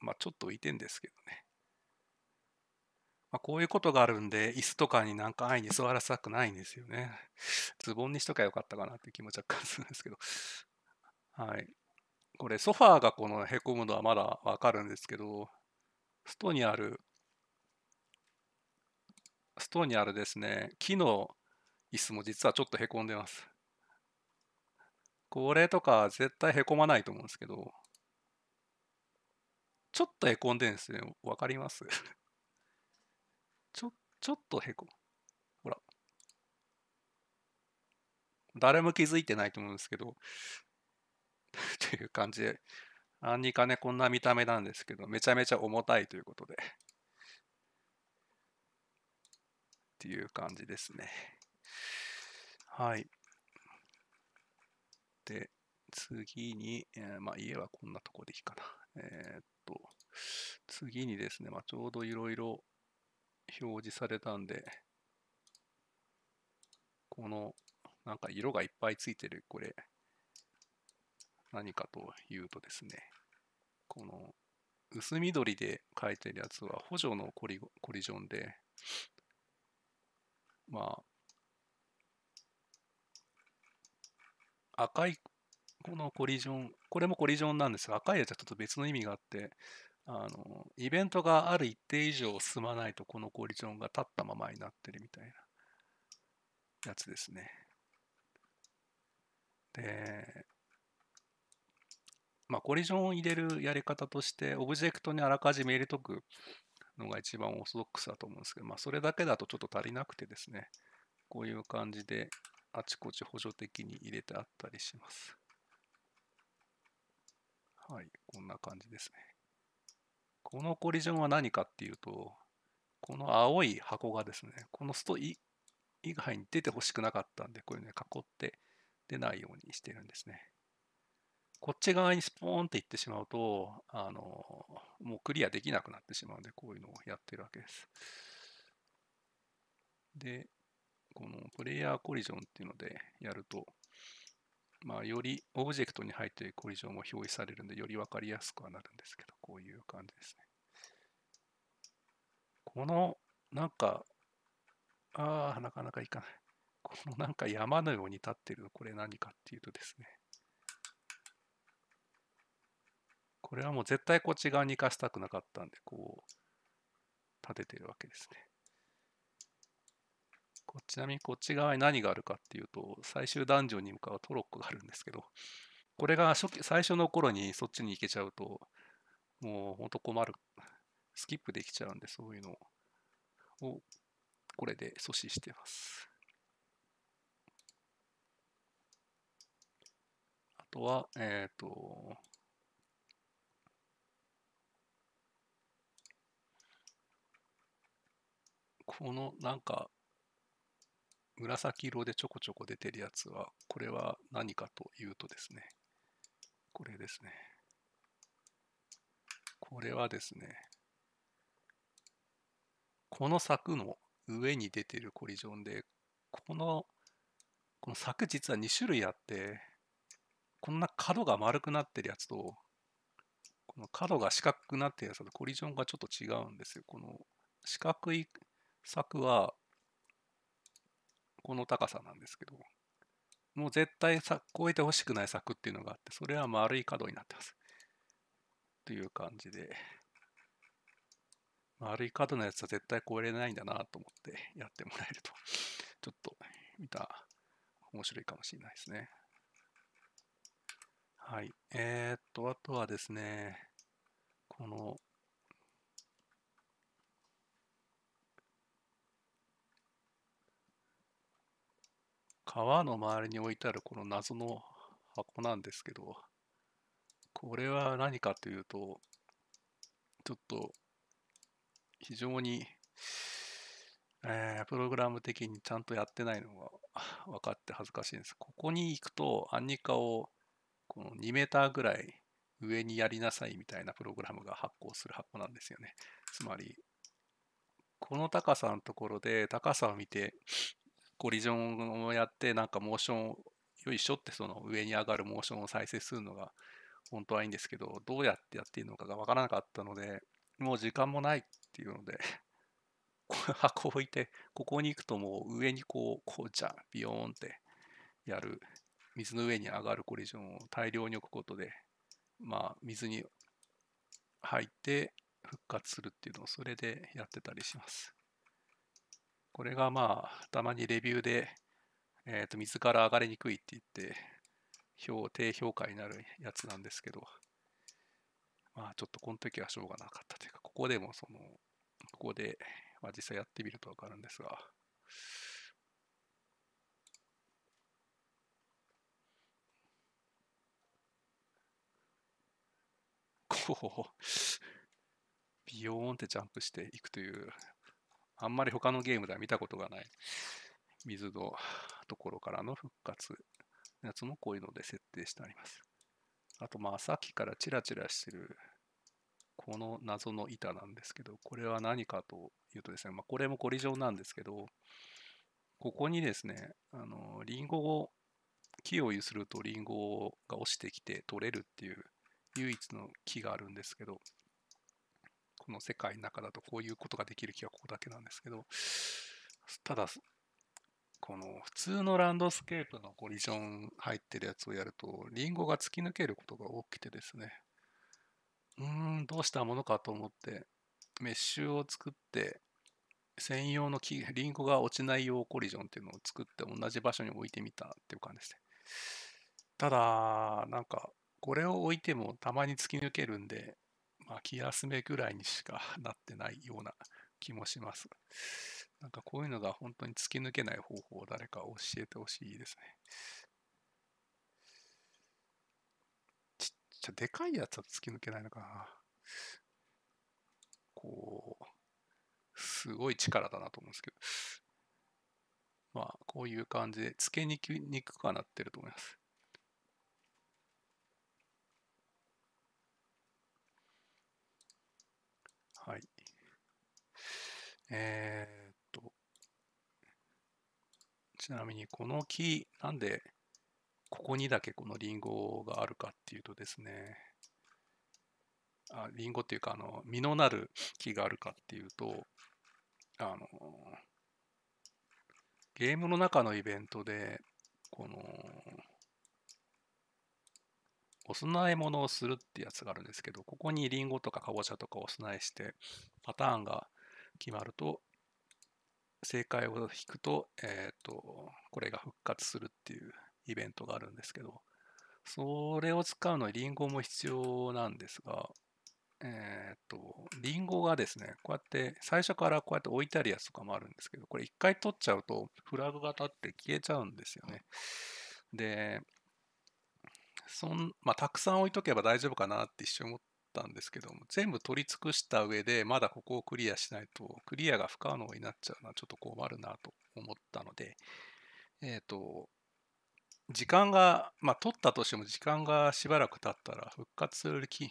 まあ、ちょっと浮いてんですけどね。まあ、こういうことがあるんで、椅子とかになんか安易に座らせたくないんですよね。ズボンにしとけばよかったかなっていう気は感じするんですけど。はい。これ、ソファーがこのへこむのはまだわかるんですけど、ストにある、ストにあるですね、木の椅子も実はちょっとへこんでます。これとか絶対へこまないと思うんですけど、ちょっとへこんでるんですねわかります ちょ、ちょっとへこほら。誰も気づいてないと思うんですけど っていう感じで、アンニカね、こんな見た目なんですけど、めちゃめちゃ重たいということで。っていう感じですね。はい。て、次に、えー、まあ、家はこんなとこでいいかな。えー、っと、次にですね、まあ、ちょうどいろいろ表示されたんで、この、なんか色がいっぱいついてる、これ、何かというとですね、この、薄緑で書いてるやつは補助のコリコリジョンで、まあ、赤いこのコリジョン、これもコリジョンなんですが、赤いやつはちょっと別の意味があって、あの、イベントがある一定以上進まないと、このコリジョンが立ったままになってるみたいなやつですね。で、まあ、コリジョンを入れるやり方として、オブジェクトにあらかじめ入れとくのが一番オーソドックスだと思うんですけど、まあ、それだけだとちょっと足りなくてですね、こういう感じであちこち補助的に入れてあったりします。はい、こんな感じですね。このコリジョンは何かっていうと、この青い箱がですね、このストイ以外に出てほしくなかったんで、こういうね、囲って出ないようにしてるんですね。こっち側にスポーンっていってしまうと、あの、もうクリアできなくなってしまうんで、こういうのをやってるわけです。で、このプレイヤーコリジョンっていうのでやると、まあ、よりオブジェクトに入っているコリジョンも表示されるんで、より分かりやすくはなるんですけど、こういう感じですね。この、なんか、ああ、なかなかいかない。このなんか山のように立ってるの、これ何かっていうとですね。これはもう絶対こっち側に行かせたくなかったんで、こう、立ててるわけですね。こちなみにこっち側に何があるかっていうと、最終ダンジョンに向かうトロッコがあるんですけど、これが初期最初の頃にそっちに行けちゃうと、もうほんと困る。スキップできちゃうんで、そういうのを、これで阻止してます。あとは、えっ、ー、と、このなんか紫色でちょこちょこ出てるやつは、これは何かというとですね、これですね。これはですね、この柵の上に出てるコリジョンで、この、この柵実は2種類あって、こんな角が丸くなってるやつと、この角が四角くなってるやつとコリジョンがちょっと違うんですよ。この四角い柵はこの高さなんですけど、もう絶対さ超えてほしくない柵っていうのがあって、それは丸い角になってます。という感じで、丸い角のやつは絶対超えれないんだなと思ってやってもらえると、ちょっと見た面白いかもしれないですね。はい。えー、っと、あとはですね、この川の周りに置いてあるこの謎の箱なんですけど、これは何かというと、ちょっと非常に、えー、プログラム的にちゃんとやってないのが分かって恥ずかしいんです。ここに行くと、アンニカをこの2メーターぐらい上にやりなさいみたいなプログラムが発行する箱なんですよね。つまり、この高さのところで高さを見て、コリジョンをやって、なんかモーション、よいしょってその上に上がるモーションを再生するのが本当はいいんですけど、どうやってやっていいのかがわからなかったので、もう時間もないっていうので 箱を置いて、ここに行くともう上にこう、こうじゃん、ビヨーンってやる、水の上に上がるコリジョンを大量に置くことで、まあ、水に入って復活するっていうのをそれでやってたりします。これがまあ、たまにレビューで、えっ、ー、と、水から上がりにくいって言って、評低評価になるやつなんですけど、まあちょっとこの時はしょうがなかったというか、ここでもその、ここで、まあ、実際やってみるとわかるんですが、こう、ビヨーンってジャンプしていくという、あんまり他のゲームでは見たことがない水のところからの復活やつもこういうので設定してあります。あと、まあ、さっきからチラチラしてる、この謎の板なんですけど、これは何かというとですね、まあ、これもコリジョンなんですけど、ここにですね、あの、リンゴを、木を揺するとリンゴが落ちてきて取れるっていう唯一の木があるんですけど、この世界の中だとこういうことができる気はここだけなんですけど、ただ、この普通のランドスケープのコリジョン入ってるやつをやると、リンゴが突き抜けることが多くてですね、うーん、どうしたものかと思って、メッシュを作って、専用の木リンゴが落ちないようコリジョンっていうのを作って同じ場所に置いてみたっていう感じですね。ただ、なんか、これを置いてもたまに突き抜けるんで、まあ、気休めぐらいにしかなってないような気もします。なんかこういうのが本当に突き抜けない方法を誰か教えてほしいですね。ちっちゃ、でかいやつは突き抜けないのかな。こう、すごい力だなと思うんですけど。まあ、こういう感じで、付けにくくはなってると思います。えー、っと、ちなみにこの木、なんでここにだけこのリンゴがあるかっていうとですね、あリンゴっていうか、あの、実のなる木があるかっていうと、あの、ゲームの中のイベントで、この、お供え物をするってやつがあるんですけど、ここにリンゴとかかぼちゃとかお供えして、パターンが決まると、正解を引くと、えっ、ー、と、これが復活するっていうイベントがあるんですけど、それを使うのにリンゴも必要なんですが、えっ、ー、と、リンゴがですね、こうやって最初からこうやって置いてあるやつとかもあるんですけど、これ一回取っちゃうとフラグが立って消えちゃうんですよね。で、そんまあ、たくさん置いとけば大丈夫かなって一瞬思っったんですけども、全部取り尽くした上で、まだここをクリアしないと、クリアが不可能になっちゃうのはちょっと困るなと思ったので、えっ、ー、と、時間が、まあ、取ったとしても時間がしばらく経ったら復活する木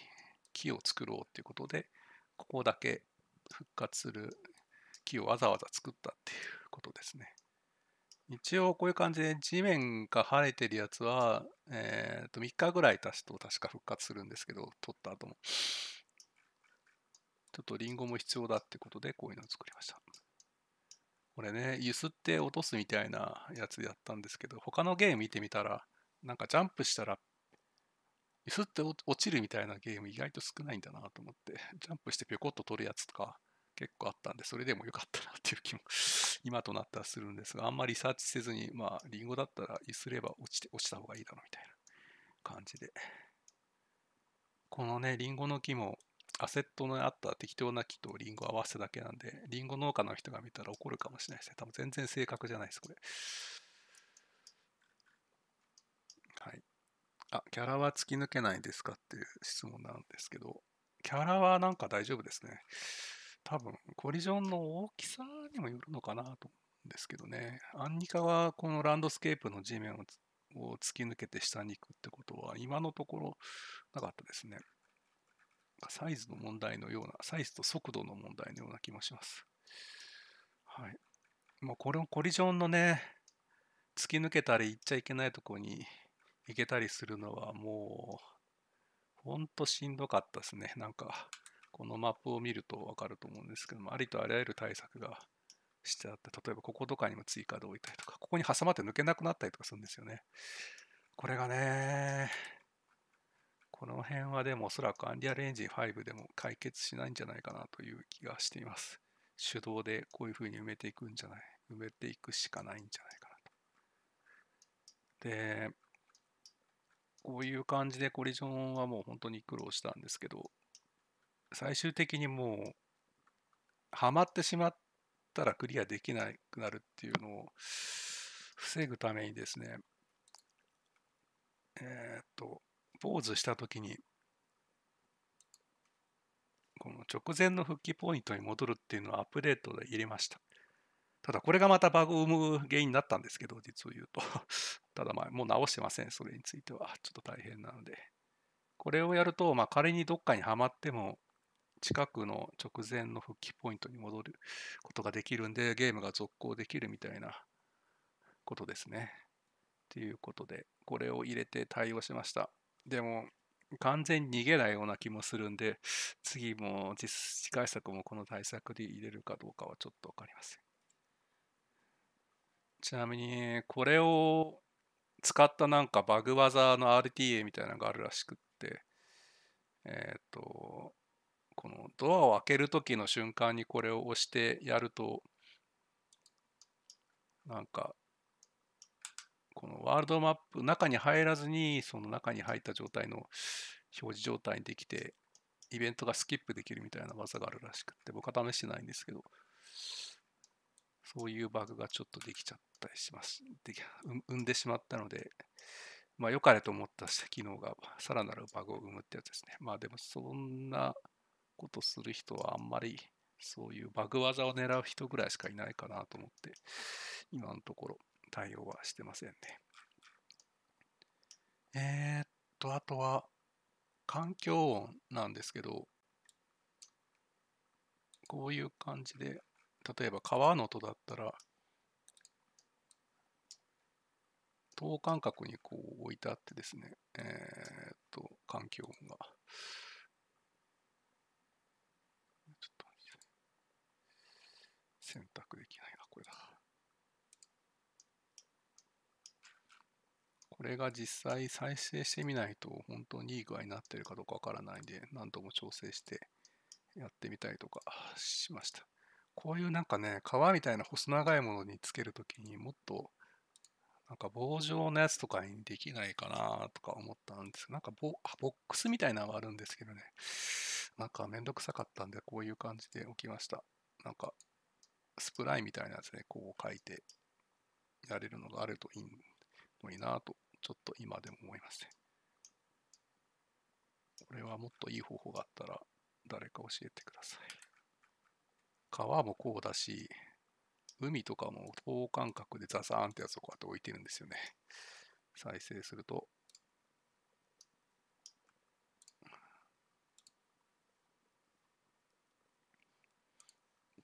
木を作ろうということで、ここだけ復活する木をわざわざ作ったっていうことですね。一応こういう感じで地面が晴れてるやつは、えー、と3日ぐらい経すと確か復活するんですけど、取った後も。ちょっとリンゴも必要だってことでこういうのを作りました。これね、揺すって落とすみたいなやつやったんですけど、他のゲーム見てみたら、なんかジャンプしたら、揺すって落ちるみたいなゲーム意外と少ないんだなと思って、ジャンプしてぴょこっと取るやつとか、結構あったんで、それでもよかったなっていう気も、今となったらするんですが、あんまりリサーチせずに、まあ、リンゴだったらゆすれば落ちて、落ちた方がいいだろうみたいな感じで。このね、リンゴの木も、アセットのあった適当な木とリンゴ合わせだけなんで、リンゴ農家の人が見たら怒るかもしれないですね。多分全然正確じゃないです、これ。はい。あ、キャラは突き抜けないですかっていう質問なんですけど、キャラはなんか大丈夫ですね。多分コリジョンの大きさにもよるのかなと思うんですけどね。アンニカはこのランドスケープの地面を突き抜けて下に行くってことは今のところなかったですね。サイズの問題のような、サイズと速度の問題のような気もします。はい。まあ、これもコリジョンのね、突き抜けたり行っちゃいけないとこに行けたりするのはもう、ほんとしんどかったですね。なんか、このマップを見ると分かると思うんですけども、ありとあらゆる対策がしてあって、例えばこことかにも追加で置いたりとか、ここに挟まって抜けなくなったりとかするんですよね。これがね、この辺はでもおそらくアンリアルエンジン5でも解決しないんじゃないかなという気がしています。手動でこういうふうに埋めていくんじゃない、埋めていくしかないんじゃないかなと。で、こういう感じでコリジョンはもう本当に苦労したんですけど、最終的にもうはまってしまったらクリアできなくなるっていうのを防ぐためにですねえっとポーズした時にこの直前の復帰ポイントに戻るっていうのをアップデートで入れました。ただこれがまたバグを生む原因になったんですけど、実を言うと。ただまあもう直してません、それについては。ちょっと大変なので。これをやると、まあ仮にどっかにはまっても、近くの直前の復帰ポイントに戻ることができるんで、ゲームが続行できるみたいなことですね。ということで、これを入れて対応しました。でも、完全に逃げないような気もするんで、次も実施対策もこの対策で入れるかどうかはちょっとわかりません。ちなみに、これを使ったなんかバグ技の RTA みたいなのがあるらしくって、えっ、ー、と、このドアを開ける時の瞬間にこれを押してやると、なんか、このワールドマップ、中に入らずに、その中に入った状態の表示状態にできて、イベントがスキップできるみたいな技があるらしくて、僕は試してないんですけど、そういうバグがちょっとできちゃったりします。で生んでしまったので、まあ、良かれと思った機能がさらなるバグを生むってやつですね。まあでもそんなことする人はあんまりそういうバグ技を狙う人ぐらいしかいないかなと思って、今のところ対応はしてませんね。えー、っと、あとは、環境音なんですけど、こういう感じで、例えば川の音だったら、等間隔にこう置いてあってですね、えー、っと、環境音が。選択できないな、これだ。これが実際再生してみないと本当にいい具合になってるかどうかわからないんで何度も調整してやってみたりとかしました。こういうなんかね、皮みたいな細長いものにつけるときにもっとなんか棒状のやつとかにできないかなとか思ったんですなんかボボックスみたいなのがあるんですけどね、なんかめんどくさかったんでこういう感じで置きました。なんかスプラインみたいなやつでこう書いてやれるのがあるといいのになと、ちょっと今でも思いますね。これはもっといい方法があったら誰か教えてください。川もこうだし、海とかも等間隔でザザーンってやつをこうやって置いてるんですよね。再生すると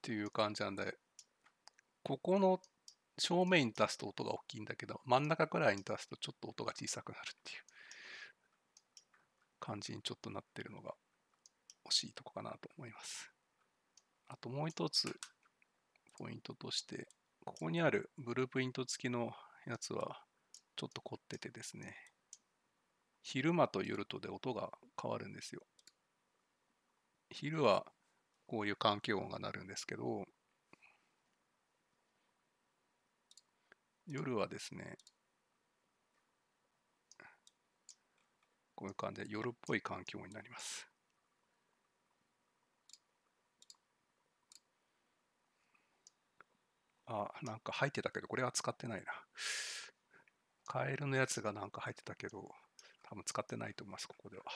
っていう感じなんで、ここの正面に足すと音が大きいんだけど、真ん中くらいに足すとちょっと音が小さくなるっていう感じにちょっとなってるのが惜しいとこかなと思います。あともう一つポイントとして、ここにあるブループイント付きのやつはちょっと凝っててですね、昼間と夜とで音が変わるんですよ。昼はこういう環境音が鳴るんですけど、夜はですね、こういう感じで夜っぽい環境になります。あ、なんか入ってたけど、これは使ってないな。カエルのやつがなんか入ってたけど、多分使ってないと思います、ここでは。っ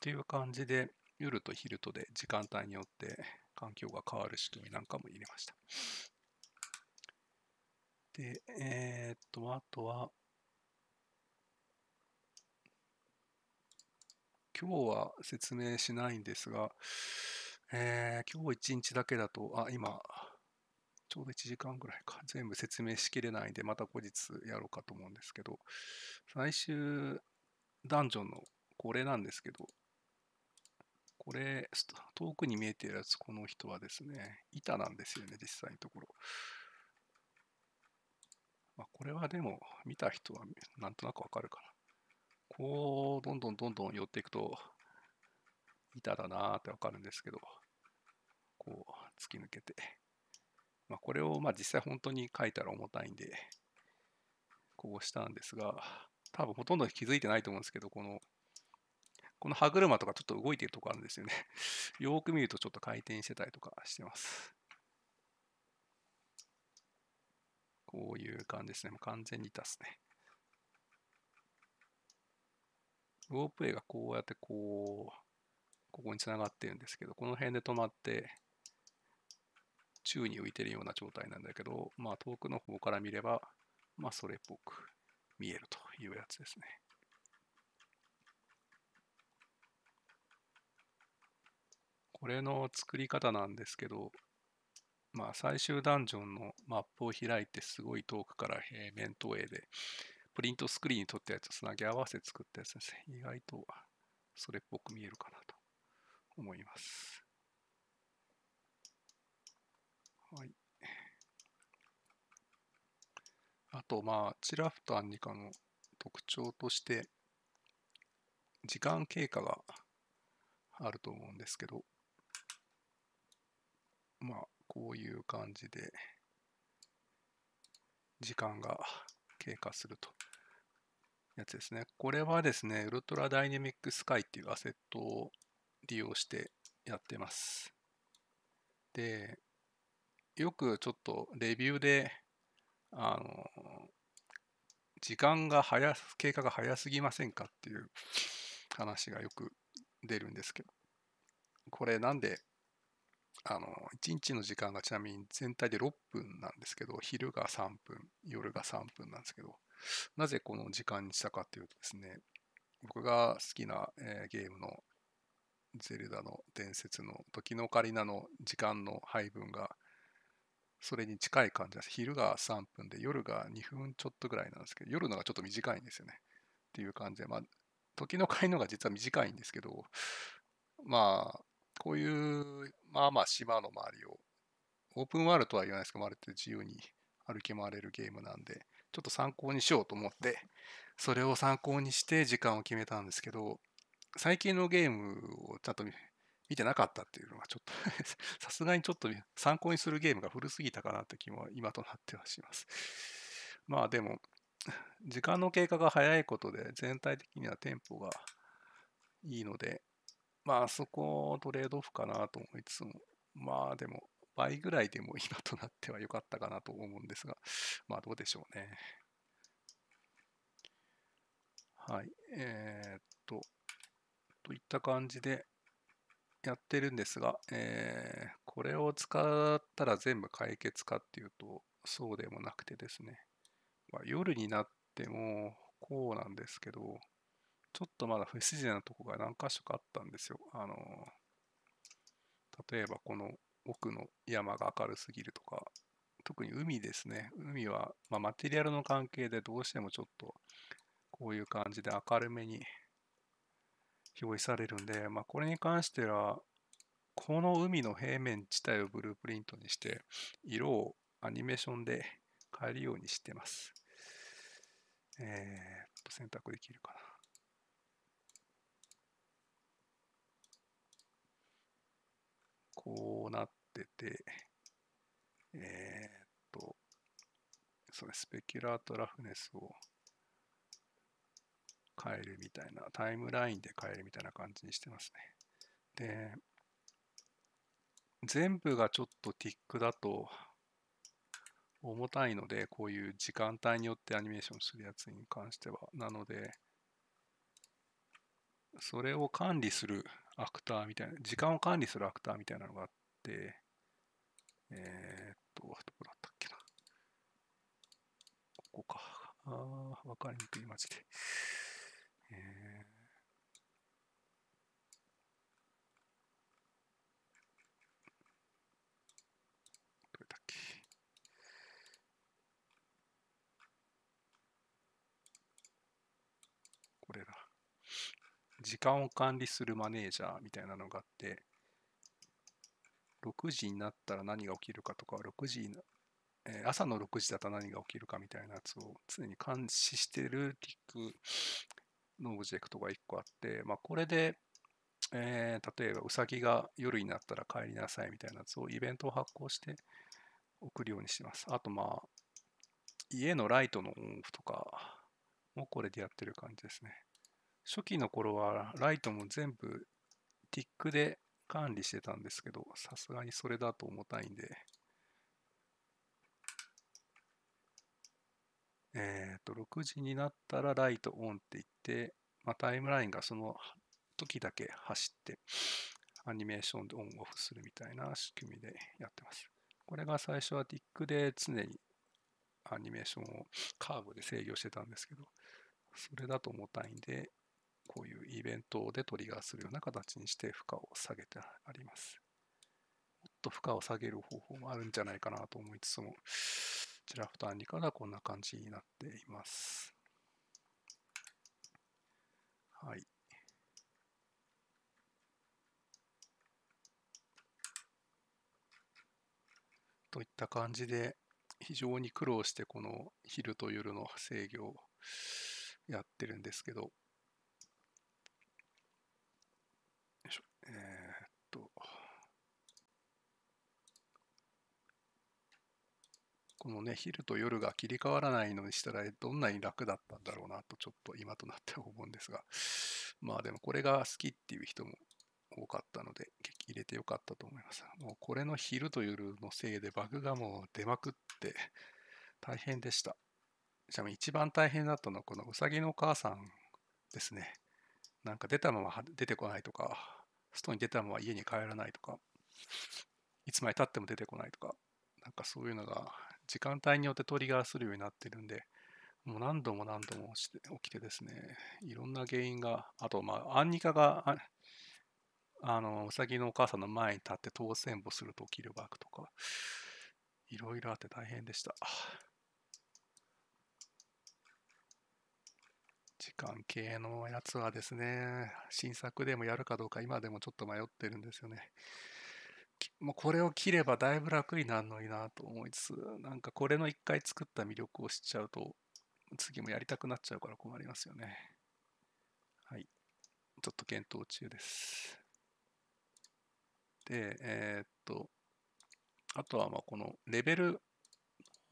ていう感じで、夜と昼とで時間帯によって環境が変わる仕組みなんかも入れました。で、えー、っと、あとは、今日は説明しないんですが、えー、今日1日だけだと、あ、今、ちょうど1時間ぐらいか、全部説明しきれないんで、また後日やろうかと思うんですけど、最終ダンジョンのこれなんですけど、これ、遠くに見えてるやつ、この人はですね、板なんですよね、実際のところ。まあ、これはでも、見た人はなんとなくわかるかな。こう、どんどんどんどん寄っていくと、板だなーってわかるんですけど、こう、突き抜けて。まあ、これを、まあ、実際本当に書いたら重たいんで、こうしたんですが、多分ほとんど気づいてないと思うんですけど、このこの歯車とかちょっと動いてるとこあるんですよね。よく見るとちょっと回転してたりとかしてます。こういう感じですね。もう完全に立つすね。ロープウェイがこうやってこう、ここにつながってるんですけど、この辺で止まって、宙に浮いてるような状態なんだけど、まあ遠くの方から見れば、まあそれっぽく見えるというやつですね。これの作り方なんですけど、まあ、最終ダンジョンのマップを開いてすごい遠くから平面投影でプリントスクリーンに撮ったやつをつなぎ合わせて作ったやつですね。意外とそれっぽく見えるかなと思います。はい。あと、まあ、チラフとアンニカの特徴として時間経過があると思うんですけど、まあ、こういう感じで、時間が経過すると。やつですね。これはですね、ウルトラダイナミックスカイっていうアセットを利用してやってます。で、よくちょっとレビューで、あの、時間が早す、経過が早すぎませんかっていう話がよく出るんですけど、これなんであの1日の時間がちなみに全体で6分なんですけど昼が3分夜が3分なんですけどなぜこの時間にしたかっていうとですね僕が好きな、えー、ゲームの「ゼルダの伝説」の「時のオカリナ」の時間の配分がそれに近い感じなんです昼が3分で夜が2分ちょっとぐらいなんですけど夜のがちょっと短いんですよねっていう感じでまあ時のオカリナが実は短いんですけどまあこういう、まあまあ島の周りを、オープンワールドとは言わないですけど、あれって自由に歩き回れるゲームなんで、ちょっと参考にしようと思って、それを参考にして時間を決めたんですけど、最近のゲームをちゃんと見てなかったっていうのがちょっと さすがにちょっと参考にするゲームが古すぎたかなって気も今となってはします。まあでも、時間の経過が早いことで全体的にはテンポがいいので、まあ、あそこトレードオフかなと思いつつも、まあでも、倍ぐらいでも今となっては良かったかなと思うんですが、まあどうでしょうね。はい、えー、っと、といった感じでやってるんですが、えー、これを使ったら全部解決かっていうと、そうでもなくてですね、まあ、夜になってもこうなんですけど、ちょっとまだ不自然なとこが何箇所かあったんですよ。あの、例えばこの奥の山が明るすぎるとか、特に海ですね。海は、まあ、マテリアルの関係でどうしてもちょっとこういう感じで明るめに表示されるんで、まあ、これに関しては、この海の平面自体をブループリントにして、色をアニメーションで変えるようにしてます。えー、っと、選択できるかな。こうなってて、えー、っと、そうね、スペキュラートラフネスを変えるみたいな、タイムラインで変えるみたいな感じにしてますね。で、全部がちょっとティックだと重たいので、こういう時間帯によってアニメーションするやつに関しては。なので、それを管理するアクターみたいな、時間を管理するアクターみたいなのがあって、えー、っと、どこだったっけな。ここか。ああ、わかりにくい、マジで。えー時間を管理するマネージャーみたいなのがあって、6時になったら何が起きるかとか、6時、えー、朝の6時だったら何が起きるかみたいなやつを常に監視してるィックのオブジェクトが1個あって、まあ、これで、えー、例えばうさぎが夜になったら帰りなさいみたいなやつをイベントを発行して送るようにしてます。あとまあ、家のライトのオンオフとかもこれでやってる感じですね。初期の頃はライトも全部 TIC で管理してたんですけど、さすがにそれだと重たいんで、えっ、ー、と、6時になったらライトオンって言って、まあ、タイムラインがその時だけ走って、アニメーションでオンオフするみたいな仕組みでやってます。これが最初は TIC で常にアニメーションをカーブで制御してたんですけど、それだと重たいんで、こういうイベントでトリガーするような形にして負荷を下げてあります。もっと負荷を下げる方法もあるんじゃないかなと思いつつも、ちらふたにからこんな感じになっています。はい。といった感じで、非常に苦労してこの昼と夜の制御をやってるんですけど、えー、っと、このね、昼と夜が切り替わらないのにしたら、どんなに楽だったんだろうなと、ちょっと今となっては思うんですが、まあでもこれが好きっていう人も多かったので、入れてよかったと思います。もうこれの昼と夜のせいでバグがもう出まくって大変でした。ちなみに一番大変だったのはこのうさぎのお母さんですね。なんか出たまま出てこないとか、外に出たまま家に帰らないとか、いつまでたっても出てこないとか、なんかそういうのが時間帯によってトリガーするようになってるんで、もう何度も何度もして起きてですね、いろんな原因が、あと、まあ、アンニカがあ、あの、うさぎのお母さんの前に立って当選簿すると起きるバッグとか、いろいろあって大変でした。時間系のやつはですね、新作でもやるかどうか今でもちょっと迷ってるんですよね。もうこれを切ればだいぶ楽になるのになと思いつつ、なんかこれの一回作った魅力を知っちゃうと、次もやりたくなっちゃうから困りますよね。はい。ちょっと検討中です。で、えー、っと、あとはまあこのレベル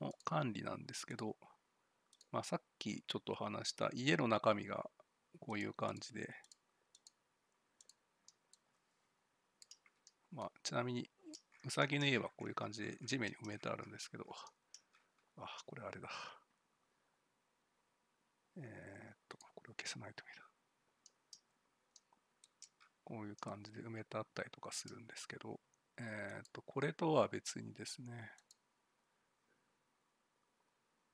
の管理なんですけど、まあ、さっきちょっと話した家の中身がこういう感じで、まあ、ちなみに、うさぎの家はこういう感じで地面に埋めてあるんですけど、あ、これあれだ。えー、っと、これを消さないといいな。こういう感じで埋めてあったりとかするんですけど、えー、っと、これとは別にですね、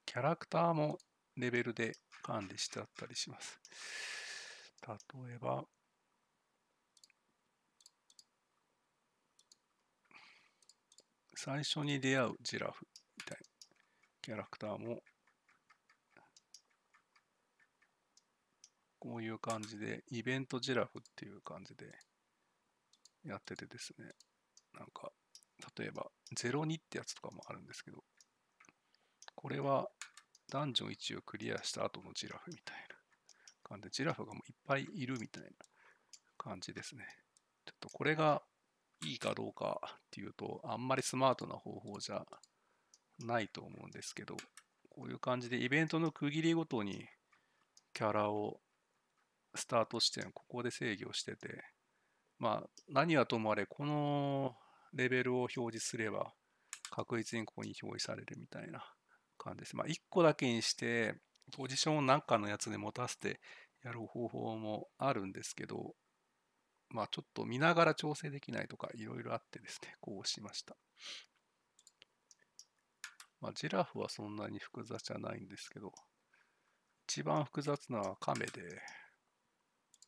キャラクターもレベルで管理してあったりします。例えば、最初に出会うジラフみたいなキャラクターもこういう感じでイベントジラフっていう感じでやっててですねなんか例えば02ってやつとかもあるんですけどこれはダンジョン1をクリアした後のジラフみたいな感じで、ジラフがもういっぱいいるみたいな感じですね。ちょっとこれがいいかどうかっていうと、あんまりスマートな方法じゃないと思うんですけど、こういう感じでイベントの区切りごとにキャラをスタート地点、ここで制御してて、まあ、何はともあれ、このレベルを表示すれば、確実にここに表示されるみたいな感じです。まあ、1個だけにして、ポジションを何かのやつで持たせてやる方法もあるんですけど、まあ、ちょっと見ながら調整できないとか、いろいろあってですね、こうしました。まあ、ジラフはそんなに複雑じゃないんですけど、一番複雑なのは亀で、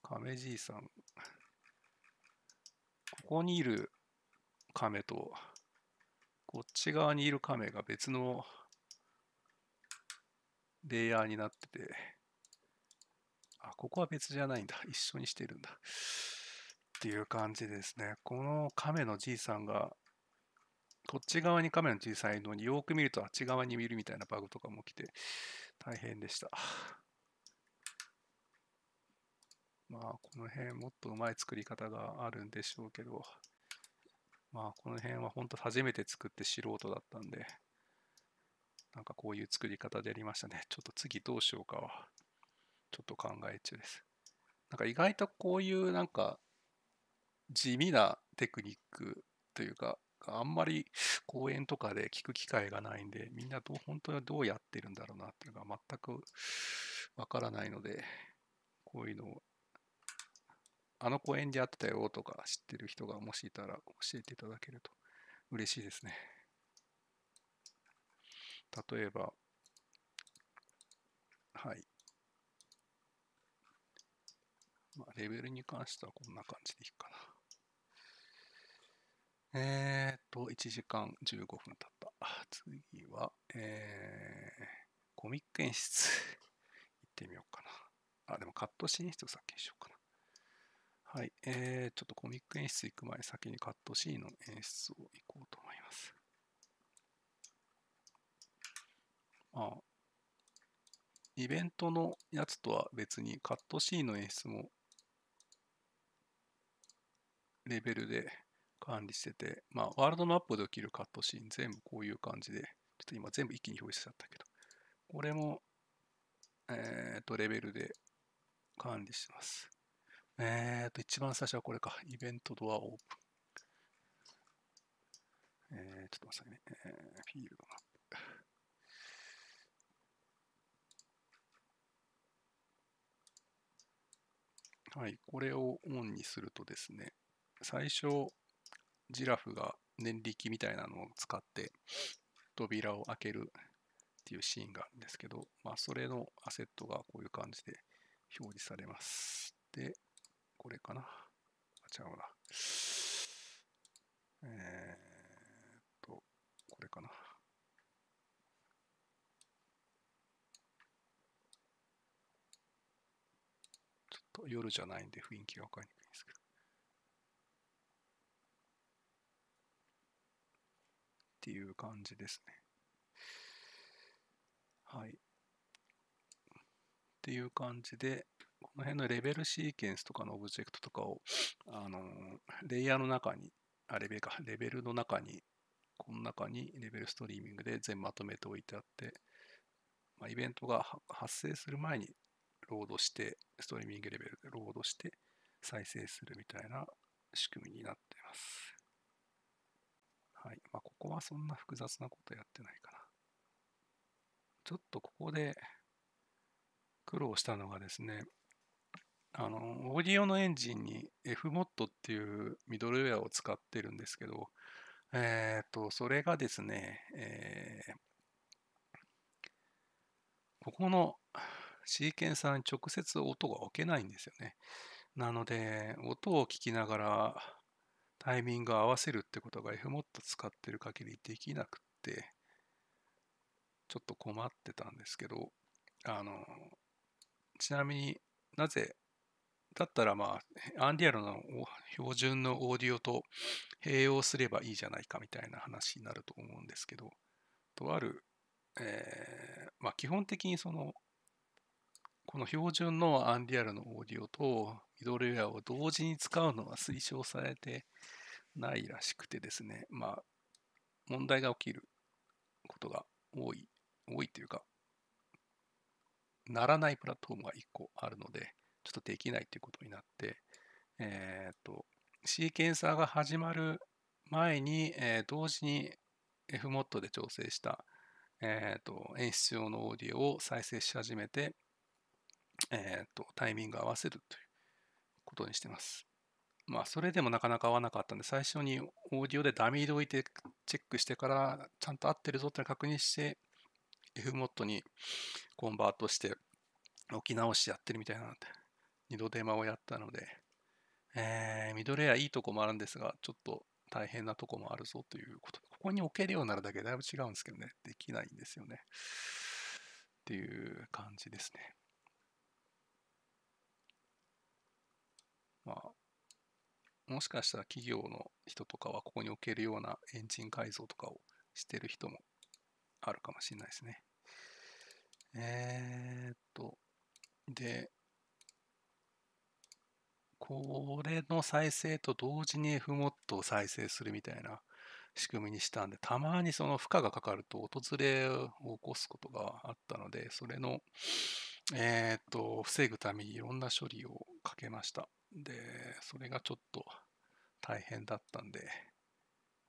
亀じいさん。ここにいる亀と、こっち側にいる亀が別のレイヤーになってて、あ、ここは別じゃないんだ。一緒にしてるんだ。っていう感じですね。この亀のじいさんが、こっち側に亀の小さいのによく見るとあっち側に見るみたいなバグとかも来て大変でした。まあこの辺もっとうまい作り方があるんでしょうけどまあこの辺は本当初めて作って素人だったんでなんかこういう作り方でやりましたね。ちょっと次どうしようかは、ちょっと考え中です。なんか意外とこういうなんか地味なテクニックというか、あんまり講演とかで聞く機会がないんで、みんなどう本当はどうやってるんだろうなっていうのが全くわからないので、こういうのを、あの公演でやってたよとか知ってる人がもしいたら教えていただけると嬉しいですね。例えば、はい。まあ、レベルに関してはこんな感じでいいかな。えー、っと、1時間15分経った。次は、えー、コミック演出。行ってみようかな。あ、でもカットシーン演っを先にしようかな。はい、えー、ちょっとコミック演出行く前に先にカットシーンの演出を行こうと思います。ああイベントのやつとは別にカットシーンの演出もレベルで管理してて、まあ、ワールドマップで起きるカットシーン全部こういう感じで、ちょっと今全部一気に表示しちゃったけど、これも、えっ、ー、と、レベルで管理します。えっ、ー、と、一番最初はこれか。イベントドアオープン。えー、ちょっと待ってくださいね。えー、フィールドマップ。はい、これをオンにするとですね、最初、ジラフが念力みたいなのを使って扉を開けるっていうシーンがあるんですけど、まあ、それのアセットがこういう感じで表示されます。で、これかな。あ、違うな。えー、っと、これかな。と夜じゃないんで雰囲気が分かりにくいんですけど。っていう感じですね。はい。っていう感じで、この辺のレベルシーケンスとかのオブジェクトとかを、あのレイヤーの中に、あ、レベルか、レベルの中に、この中にレベルストリーミングで全部まとめておいてあって、まあ、イベントが発生する前にロードして、ストリーミングレベルでロードして再生するみたいな仕組みになっています。はい。まあ、ここはそんな複雑なことやってないかな。ちょっとここで苦労したのがですね、あの、オーディオのエンジンに Fmod っていうミドルウェアを使ってるんですけど、えっ、ー、と、それがですね、えー、ここのシーケンサーに直接音が置けないんですよね。なので、音を聞きながらタイミングを合わせるってことが Fmod 使ってる限りできなくって、ちょっと困ってたんですけど、あの、ちなみになぜ、だったらまあ、アンディアルの標準のオーディオと併用すればいいじゃないかみたいな話になると思うんですけど、とある、えー、まあ基本的にそのこの標準のアンリアルのオーディオとミドルウェアを同時に使うのは推奨されてないらしくてですね、まあ、問題が起きることが多い、多いというか、ならないプラットフォームが1個あるので、ちょっとできないということになって、えっ、ー、と、シーケンサーが始まる前に、えー、同時に Fmod で調整した、えっ、ー、と演出用のオーディオを再生し始めて、えっ、ー、と、タイミング合わせるということにしてます。まあ、それでもなかなか合わなかったんで、最初にオーディオでダミーで置いてチェックしてから、ちゃんと合ってるぞって確認して、FMOD にコンバートして置き直してやってるみたいなので、二度手間をやったので、えー、ミドルエアいいとこもあるんですが、ちょっと大変なとこもあるぞということで、ここに置けるようになるだけだいぶ違うんですけどね、できないんですよね。っていう感じですね。まあ、もしかしたら企業の人とかはここに置けるようなエンジン改造とかをしてる人もあるかもしれないですね。えー、っと、で、これの再生と同時に Fmod を再生するみたいな仕組みにしたんで、たまにその負荷がかかると訪れを起こすことがあったので、それの、えー、っと、防ぐためにいろんな処理をかけました。で、それがちょっと大変だったんで、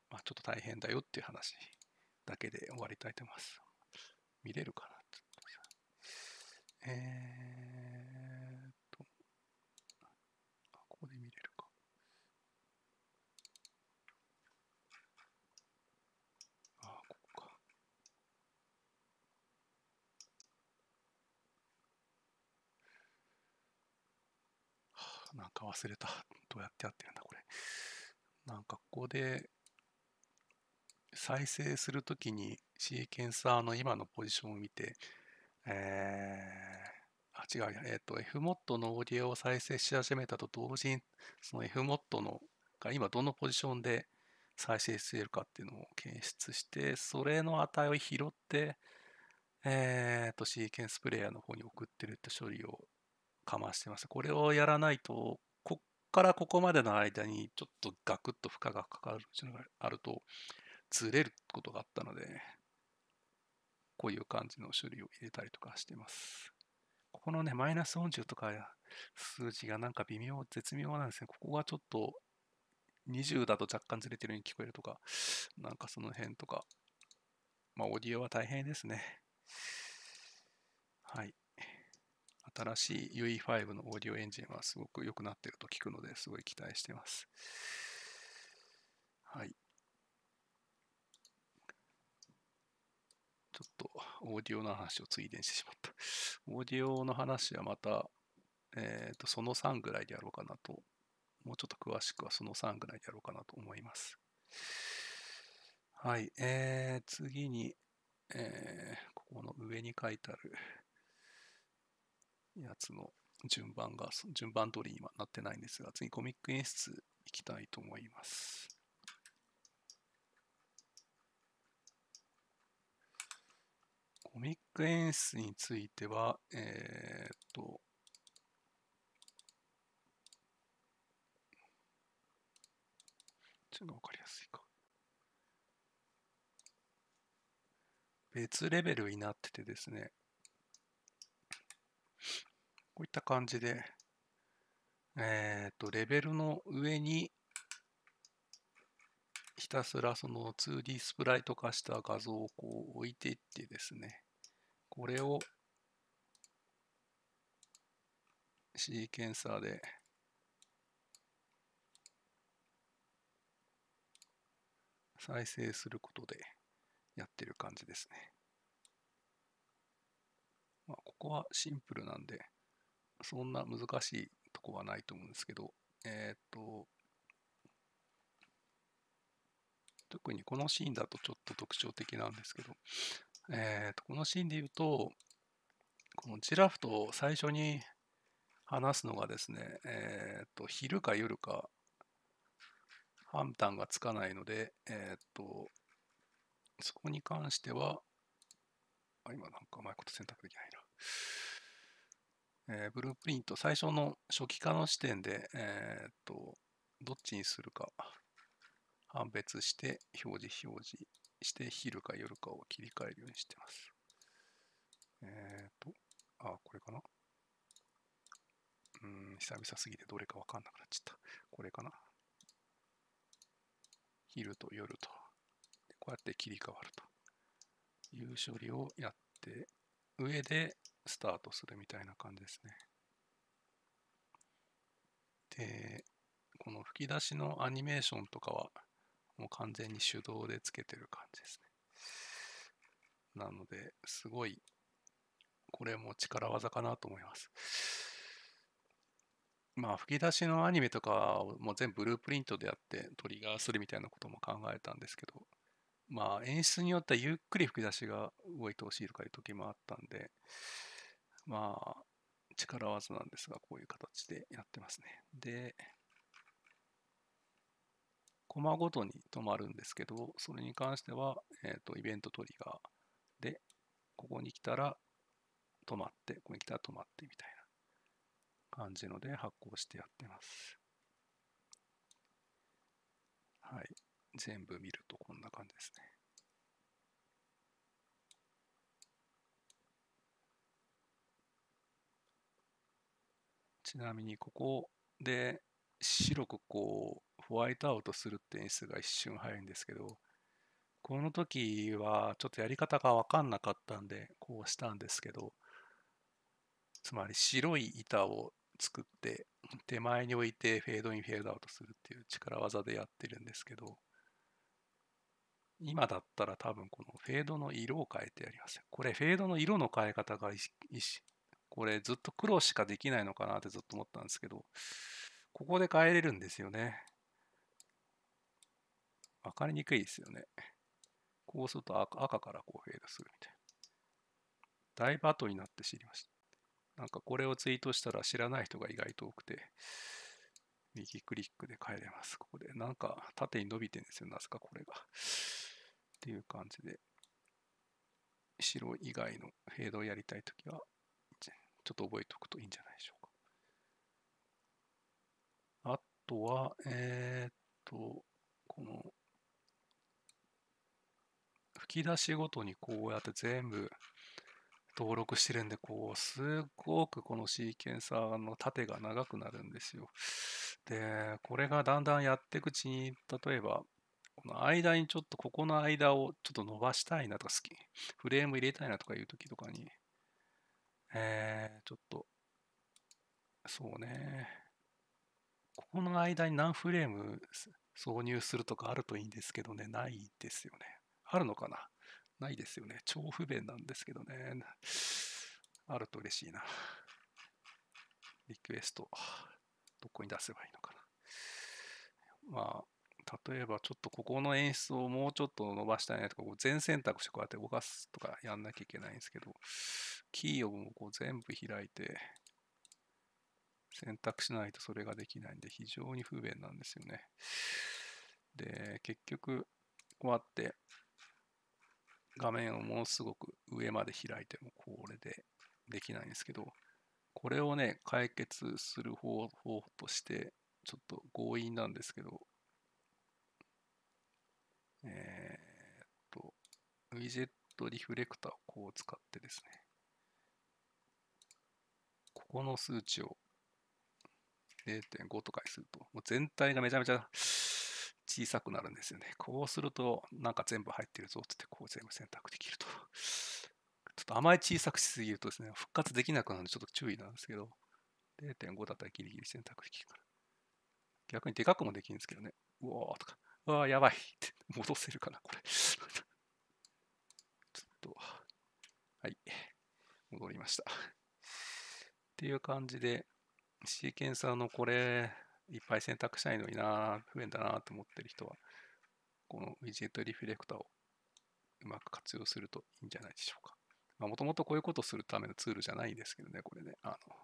まあ、ちょっと大変だよっていう話だけで終わりたいと思います。見れるかなえなんか忘れた。どうやってやってるんだ、これ。なんかここで再生するときにシーケンサーの今のポジションを見て、えー、あ、違う、えっ、ー、と、Fmod のオーディオを再生し始めたと同時に、その Fmod のが今どのポジションで再生しているかっていうのを検出して、それの値を拾って、えっ、ー、と、シーケンスプレイヤーの方に送ってるって処理をかましてます。これをやらないと、こっからここまでの間にちょっとガクッと負荷がかかるっていうのがあると、ずれることがあったので、こういう感じの処理を入れたりとかしてます。ここのね、マイナス40とか数字がなんか微妙、絶妙なんですね。ここがちょっと20だと若干ずれてるように聞こえるとか、なんかその辺とか、まあ、オーディオは大変ですね。はい。新しい UE5 のオーディオエンジンはすごく良くなってると聞くのですごい期待してます。はい。ちょっとオーディオの話をついでにしてしまった。オーディオの話はまた、えっ、ー、と、その3ぐらいでやろうかなと。もうちょっと詳しくはその3ぐらいでやろうかなと思います。はい。えー、次に、えー、ここの上に書いてあるやつの順番が、順番通りにはなってないんですが、次コミック演出いきたいと思います。コミック演出については、えー、っと、ちょっとわかりやすいか。別レベルになっててですね、こういった感じで、えっ、ー、と、レベルの上に、ひたすらその 2D スプライト化した画像をこう置いていってですね、これをシーケンサーで再生することでやってる感じですね。まあ、ここはシンプルなんで、そんな難しいとこはないと思うんですけど、えっ、と、特にこのシーンだとちょっと特徴的なんですけど、えっ、と、このシーンで言うと、このジラフと最初に話すのがですね、えっ、と、昼か夜か判断がつかないので、えっ、と、そこに関しては、あ、今なんかうまいこと選択できないな。えー、ブループリント、最初の初期化の視点で、えー、っと、どっちにするか判別して、表示、表示して、昼か夜かを切り替えるようにしてます。えー、っと、あ、これかなうん、久々すぎてどれかわかんなくなっちゃった。これかな昼と夜と。こうやって切り替わるという処理をやって上で、スタートするみたいな感じですね。で、この吹き出しのアニメーションとかはもう完全に手動でつけてる感じですね。なので、すごい、これも力技かなと思います。まあ、吹き出しのアニメとかも全部ブループリントでやってトリガーするみたいなことも考えたんですけど、まあ、演出によってはゆっくり吹き出しが動いてほしいとかいう時もあったんで、まあ、力技なんですが、こういう形でやってますね。で、コマごとに止まるんですけど、それに関しては、えっ、ー、と、イベントトリガーで、ここに来たら止まって、ここに来たら止まってみたいな感じので発行してやってます。はい。全部見るとこんな感じですね。ちなみにここで白くこうホワイトアウトするって演出が一瞬入るんですけどこの時はちょっとやり方が分かんなかったんでこうしたんですけどつまり白い板を作って手前に置いてフェードインフェードアウトするっていう力技でやってるんですけど今だったら多分このフェードの色を変えてやりますこれフェードの色の変え方がこれずっと黒しかできないのかなってずっと思ったんですけど、ここで変えれるんですよね。わかりにくいですよね。こうすると赤赤からこうフェードするみたいな。だいぶ後になって知りました。なんかこれをツイートしたら知らない人が意外と多くて、右クリックで変えれます。ここで。なんか縦に伸びてるんですよ。なぜかこれが。っていう感じで、白以外のフェードをやりたいときは、ちょっと覚えておくといいんじゃないでしょうか。あとは、えー、っと、この、吹き出しごとにこうやって全部登録してるんで、こう、すごくこのシーケンサーの縦が長くなるんですよ。で、これがだんだんやっていくうちに、例えば、この間にちょっとここの間をちょっと伸ばしたいなとか好き、フレーム入れたいなとかいう時とかに、えー、ちょっと、そうね。ここの間に何フレーム挿入するとかあるといいんですけどね、ないですよね。あるのかなないですよね。超不便なんですけどね。あると嬉しいな。リクエスト、どこに出せばいいのかな。まあ、例えばちょっとここの演出をもうちょっと伸ばしたいなとか、全選択してこうやって動かすとかやんなきゃいけないんですけど、キーをもうこう全部開いて、選択しないとそれができないんで、非常に不便なんですよね。で、結局、こうやって、画面をものすごく上まで開いても、これでできないんですけど、これをね、解決する方法として、ちょっと強引なんですけど、えー、っと、ウィジェットリフレクターをこう使ってですね、ここの数値を0.5とかにすると、もう全体がめちゃめちゃ小さくなるんですよね。こうすると、なんか全部入ってるぞってって、こう全部選択できると。ちょっとあまり小さくしすぎるとですね、復活できなくなるのでちょっと注意なんですけど、0.5だったらギリギリ選択できるから。逆にでかくもできるんですけどね、うおーとか。ああ、やばい。戻せるかな、これ。ちょっと、はい。戻りました。っていう感じで、シーケンサーのこれ、いっぱい選択したいのにな、不便だなと思ってる人は、このウィジェットリフレクターをうまく活用するといいんじゃないでしょうか。もともとこういうことをするためのツールじゃないんですけどね、これね。あの、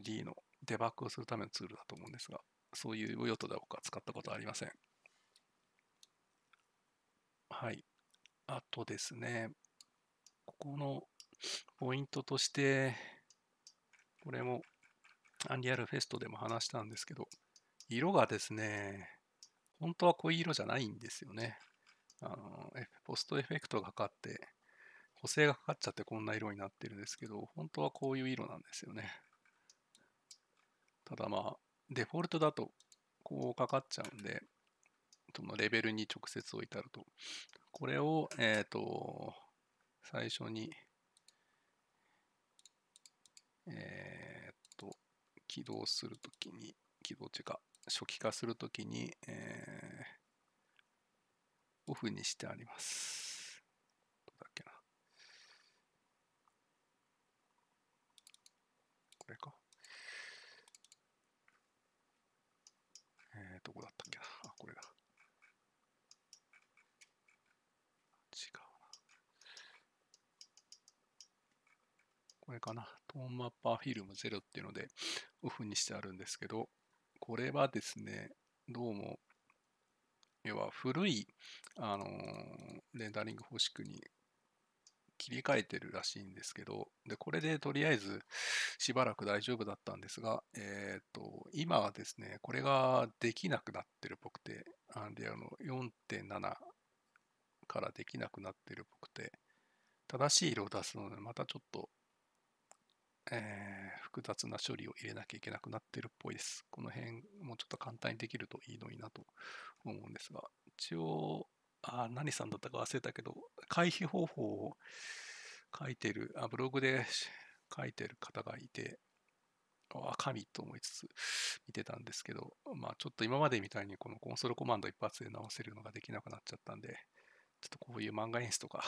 2D のデバッグをするためのツールだと思うんですが。そういう用途で僕は使ったことはありません。はい。あとですね、ここのポイントとして、これもアンリアルフェストでも話したんですけど、色がですね、本当はこういう色じゃないんですよね。あの、ポストエフェクトがかかって、補正がかかっちゃってこんな色になってるんですけど、本当はこういう色なんですよね。ただまあ、デフォルトだとこうかかっちゃうんで、そのレベルに直接置いてあると。これを、えっ、ー、と、最初に、えっ、ー、と、起動するときに、起動値か、初期化するときに、えー、オフにしてあります。どうだっけな。これか。どこだったっけなあ、これだ。違うな。これかな。トーンマッパーフィルム0っていうのでオフにしてあるんですけど、これはですね、どうも、要は古い、あのー、レンダリング方式に切り替えてるらしいんですけど、で、これでとりあえずしばらく大丈夫だったんですが、えっ、ー、と、今はですね、これができなくなってるっぽくて、あで、あの、4.7からできなくなってるっぽくて、正しい色を出すので、またちょっと、えー、複雑な処理を入れなきゃいけなくなってるっぽいです。この辺、もうちょっと簡単にできるといいのになと思うんですが、一応、あ何さんだったか忘れたけど、回避方法を書いてる、あブログで書いてる方がいて、あ、神と思いつつ見てたんですけど、まあちょっと今までみたいにこのコンソールコマンド一発で直せるのができなくなっちゃったんで、ちょっとこういう漫画演出とか、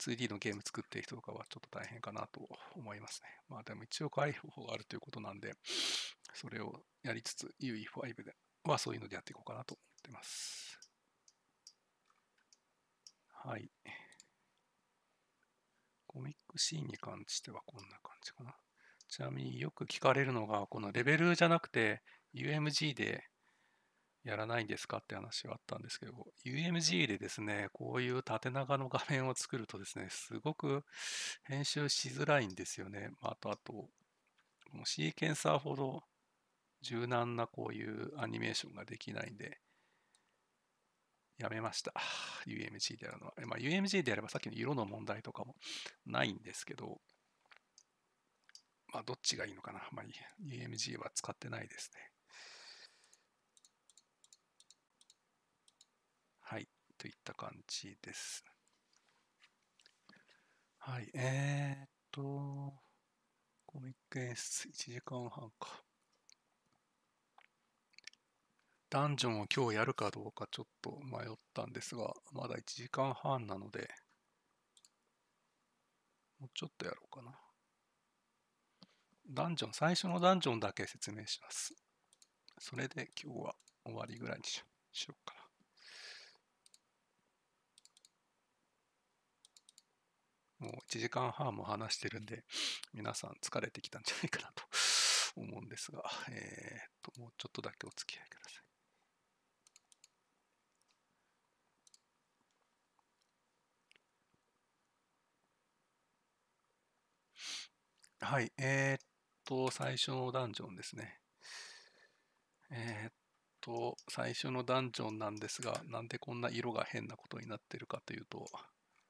2D のゲーム作ってる人とかはちょっと大変かなと思いますね。まあでも一応回避方法があるということなんで、それをやりつつ UE5 ではそういうのでやっていこうかなと思ってます。はい。コミックシーンに関してはこんな感じかな。ちなみによく聞かれるのが、このレベルじゃなくて UMG でやらないんですかって話があったんですけど、UMG でですね、こういう縦長の画面を作るとですね、すごく編集しづらいんですよね。まあ、あと、あと、シーケンサーほど柔軟なこういうアニメーションができないんで、やめました。UMG でやるのは。まあ、UMG でやればさっきの色の問題とかもないんですけど、まあ、どっちがいいのかな。まあ、UMG は使ってないですね。はい。といった感じです。はい。えー、っと、コミック演出1時間半か。ダンジョンを今日やるかどうかちょっと迷ったんですが、まだ1時間半なので、もうちょっとやろうかな。ダンジョン、最初のダンジョンだけ説明します。それで今日は終わりぐらいにしようかな。もう1時間半も話してるんで、皆さん疲れてきたんじゃないかなと思うんですが、えー、っと、もうちょっとだけお付き合いください。はい、えー、っと、最初のダンジョンですね。えー、っと、最初のダンジョンなんですが、なんでこんな色が変なことになってるかというと、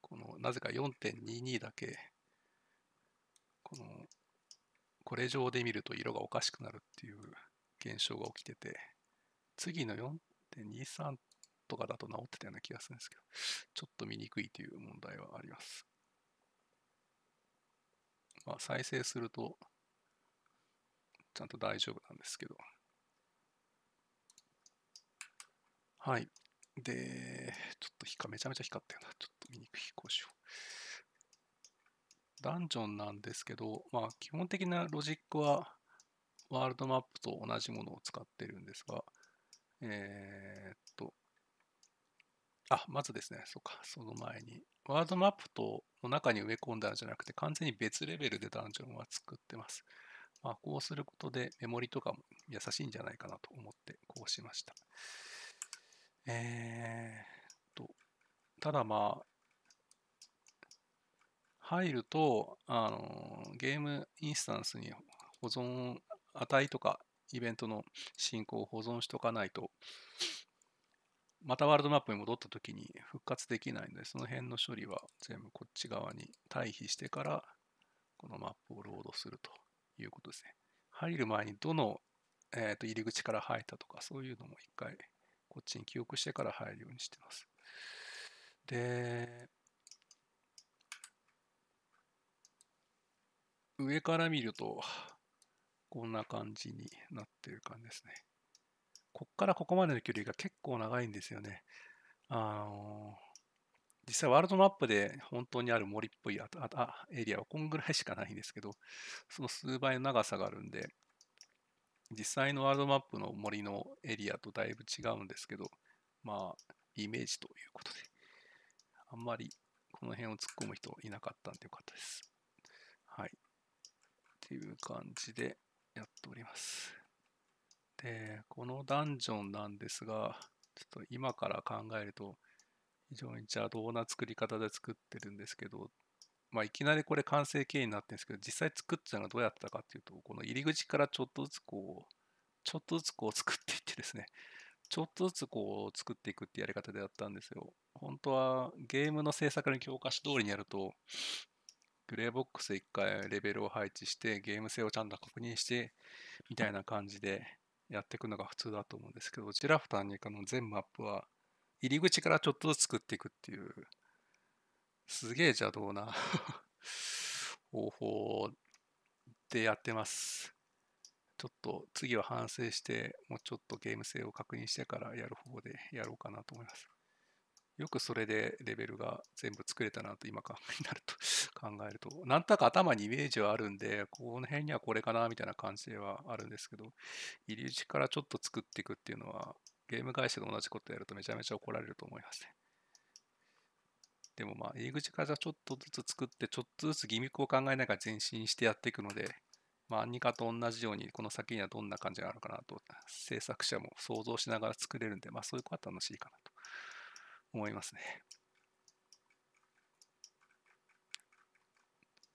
この、なぜか4.22だけ、この、これ上で見ると色がおかしくなるっていう現象が起きてて、次の4.23とかだと治ってたような気がするんですけど、ちょっと見にくいという問題はあります。まあ、再生すると、ちゃんと大丈夫なんですけど。はい。で、ちょっと光かめちゃめちゃ光ったよな。ちょっと見にくい。こうしよう。ダンジョンなんですけど、まあ、基本的なロジックは、ワールドマップと同じものを使ってるんですが、えー、あ、まずですね、そうか、その前に。ワードマップとの中に植え込んだんじゃなくて、完全に別レベルでダンジョンは作ってます。まあ、こうすることでメモリとかも優しいんじゃないかなと思って、こうしました。えー、っと、ただまあ、入ると、あの、ゲームインスタンスに保存、値とかイベントの進行を保存しとかないと、またワールドマップに戻った時に復活できないので、その辺の処理は全部こっち側に退避してから、このマップをロードするということですね。入る前にどの、えー、と入り口から入ったとか、そういうのも一回こっちに記憶してから入るようにしてます。で、上から見ると、こんな感じになってる感じですね。こっからここまでの距離が結構長いんですよね。あの実際ワールドマップで本当にある森っぽいああエリアはこんぐらいしかないんですけど、その数倍の長さがあるんで、実際のワールドマップの森のエリアとだいぶ違うんですけど、まあ、イメージということで、あんまりこの辺を突っ込む人いなかったんでよかったです。はい。っていう感じでやっております。で、このダンジョンなんですが、ちょっと今から考えると、非常に邪道な作り方で作ってるんですけど、まあ、いきなりこれ完成形になってるんですけど、実際作ったのはどうやったかっていうと、この入り口からちょっとずつこう、ちょっとずつこう作っていってですね、ちょっとずつこう作っていくってやり方でやったんですよ。本当はゲームの制作の教科書通りにやると、グレーボックス1回レベルを配置して、ゲーム性をちゃんと確認して、みたいな感じでやっていくのが普通だと思うんですけど、ジラフターにかの全マップは入り口からちょっとずつ作っていくっていう、すげえ邪道な 方法でやってます。ちょっと次は反省して、もうちょっとゲーム性を確認してからやる方でやろうかなと思います。よくそれでレベルが全部作れたなと今考え ると考えると、なんとなく頭にイメージはあるんで、この辺にはこれかなみたいな感じではあるんですけど、入り口からちょっと作っていくっていうのは、ゲーム会社と同じことやるとめちゃめちゃ怒られると思いますね。でもまあ、入り口からちょっとずつ作って、ちょっとずつギミックを考えながら前進してやっていくので、まあ、何ニカと同じように、この先にはどんな感じがあるかなと、制作者も想像しながら作れるんで、まあ、そういうことは楽しいかなと。思いますね。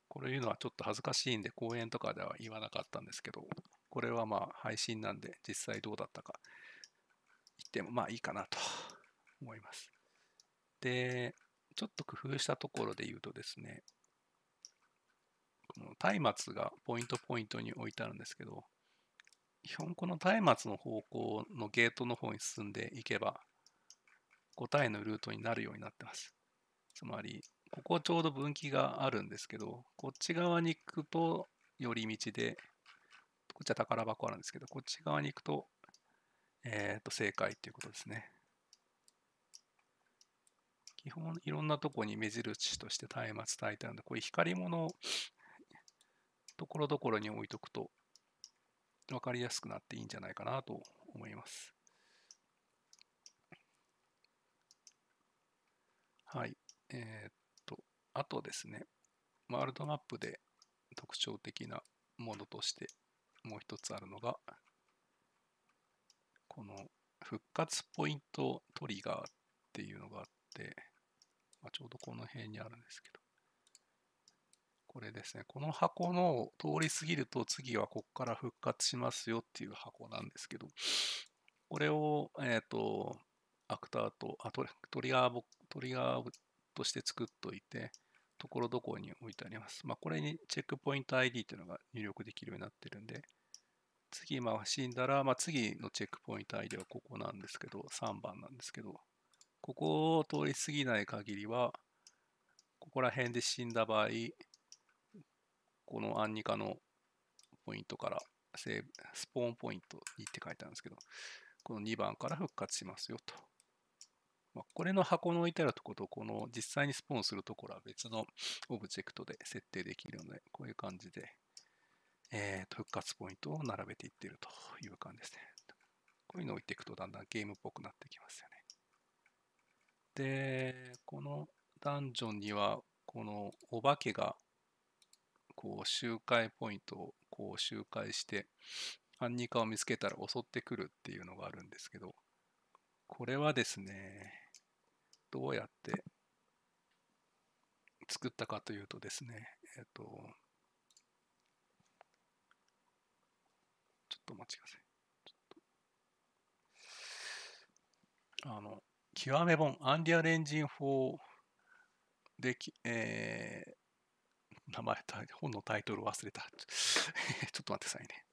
これ言うのはちょっと恥ずかしいんで、講演とかでは言わなかったんですけど、これはまあ配信なんで実際どうだったか言ってもまあいいかなと思います。で、ちょっと工夫したところで言うとですね、この松明がポイントポイントに置いてあるんですけど、基本この松明の方向のゲートの方に進んでいけば、答えのルートになるようになってます。つまり、ここちょうど分岐があるんですけど、こっち側に行くと寄り道で、こっちは宝箱あるんですけど、こっち側に行くと、えっ、ー、と、正解っていうことですね。基本いろんなとこに目印として松明炊いてあるので、こういう光物をところどころに置いとくと分かりやすくなっていいんじゃないかなと思います。はい。えー、っと、あとですね、ワールドマップで特徴的なものとしてもう一つあるのが、この復活ポイントトリガーっていうのがあって、まあ、ちょうどこの辺にあるんですけど、これですね、この箱の通り過ぎると次はここから復活しますよっていう箱なんですけど、これを、えっ、ー、と、アクターと、あトトリガーボ、トリガーとして作っといて、ところどころに置いてあります。まあ、これにチェックポイント ID というのが入力できるようになってるんで、次回死んだら、まあ、次のチェックポイント ID はここなんですけど、3番なんですけど、ここを通り過ぎない限りは、ここら辺で死んだ場合、このアンニカのポイントから、セーブ、スポーンポイント2って書いてあるんですけど、この2番から復活しますよと。まあ、これの箱の置いてあるところと、この実際にスポーンするところは別のオブジェクトで設定できるので、こういう感じで、えー、復活ポイントを並べていってるという感じですね。こういうのを置いていくとだんだんゲームっぽくなってきますよね。で、このダンジョンには、このお化けが、こう、周回ポイントをこう周回して、アンニカを見つけたら襲ってくるっていうのがあるんですけど、これはですね、どうやって作ったかというとですね、えっ、と、ちょっと待ちください。あの、極め本、アンリアレンジン法でき、えー、名前、本のタイトル忘れた。ちょっと待ってくださいね。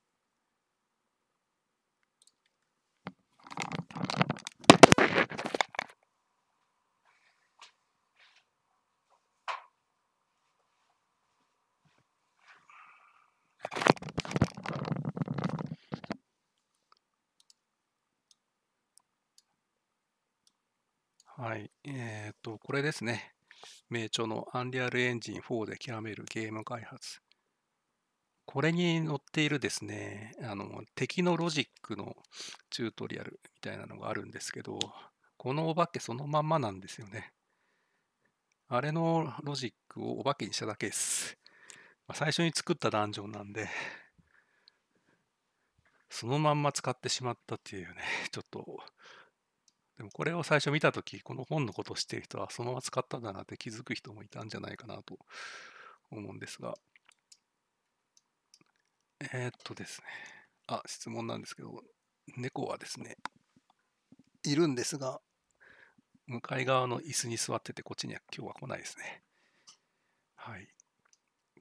はい。えっ、ー、と、これですね。名著の Unreal Engine 4で極めるゲーム開発。これに載っているですね、あの、敵のロジックのチュートリアルみたいなのがあるんですけど、このお化けそのまんまなんですよね。あれのロジックをお化けにしただけです。まあ、最初に作ったダンジョンなんで、そのまんま使ってしまったっていうね、ちょっとでもこれを最初見た時この本のことを知ってる人はそのまま使ったんだなって気づく人もいたんじゃないかなと思うんですがえー、っとですねあ質問なんですけど猫はですねいるんですが向かい側の椅子に座っててこっちには今日は来ないですねはい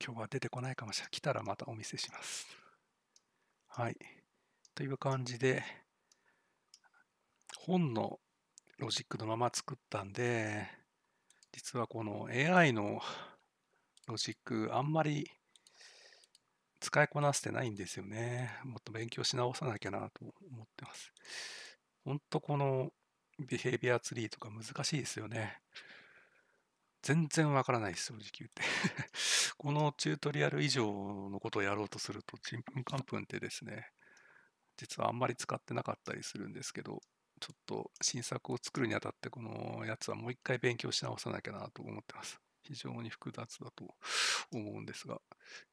今日は出てこないかもしれない来たらまたお見せしますはいという感じで本のロジックのまま作ったんで、実はこの AI のロジック、あんまり使いこなせてないんですよね。もっと勉強し直さなきゃなと思ってます。ほんとこのビヘイビアツリーとか難しいですよね。全然わからないです、正直言って。このチュートリアル以上のことをやろうとすると、ちんぷんかんぷんってですね、実はあんまり使ってなかったりするんですけど、ちょっと新作を作るにあたってこのやつはもう一回勉強し直さなきゃなと思ってます。非常に複雑だと思うんですが、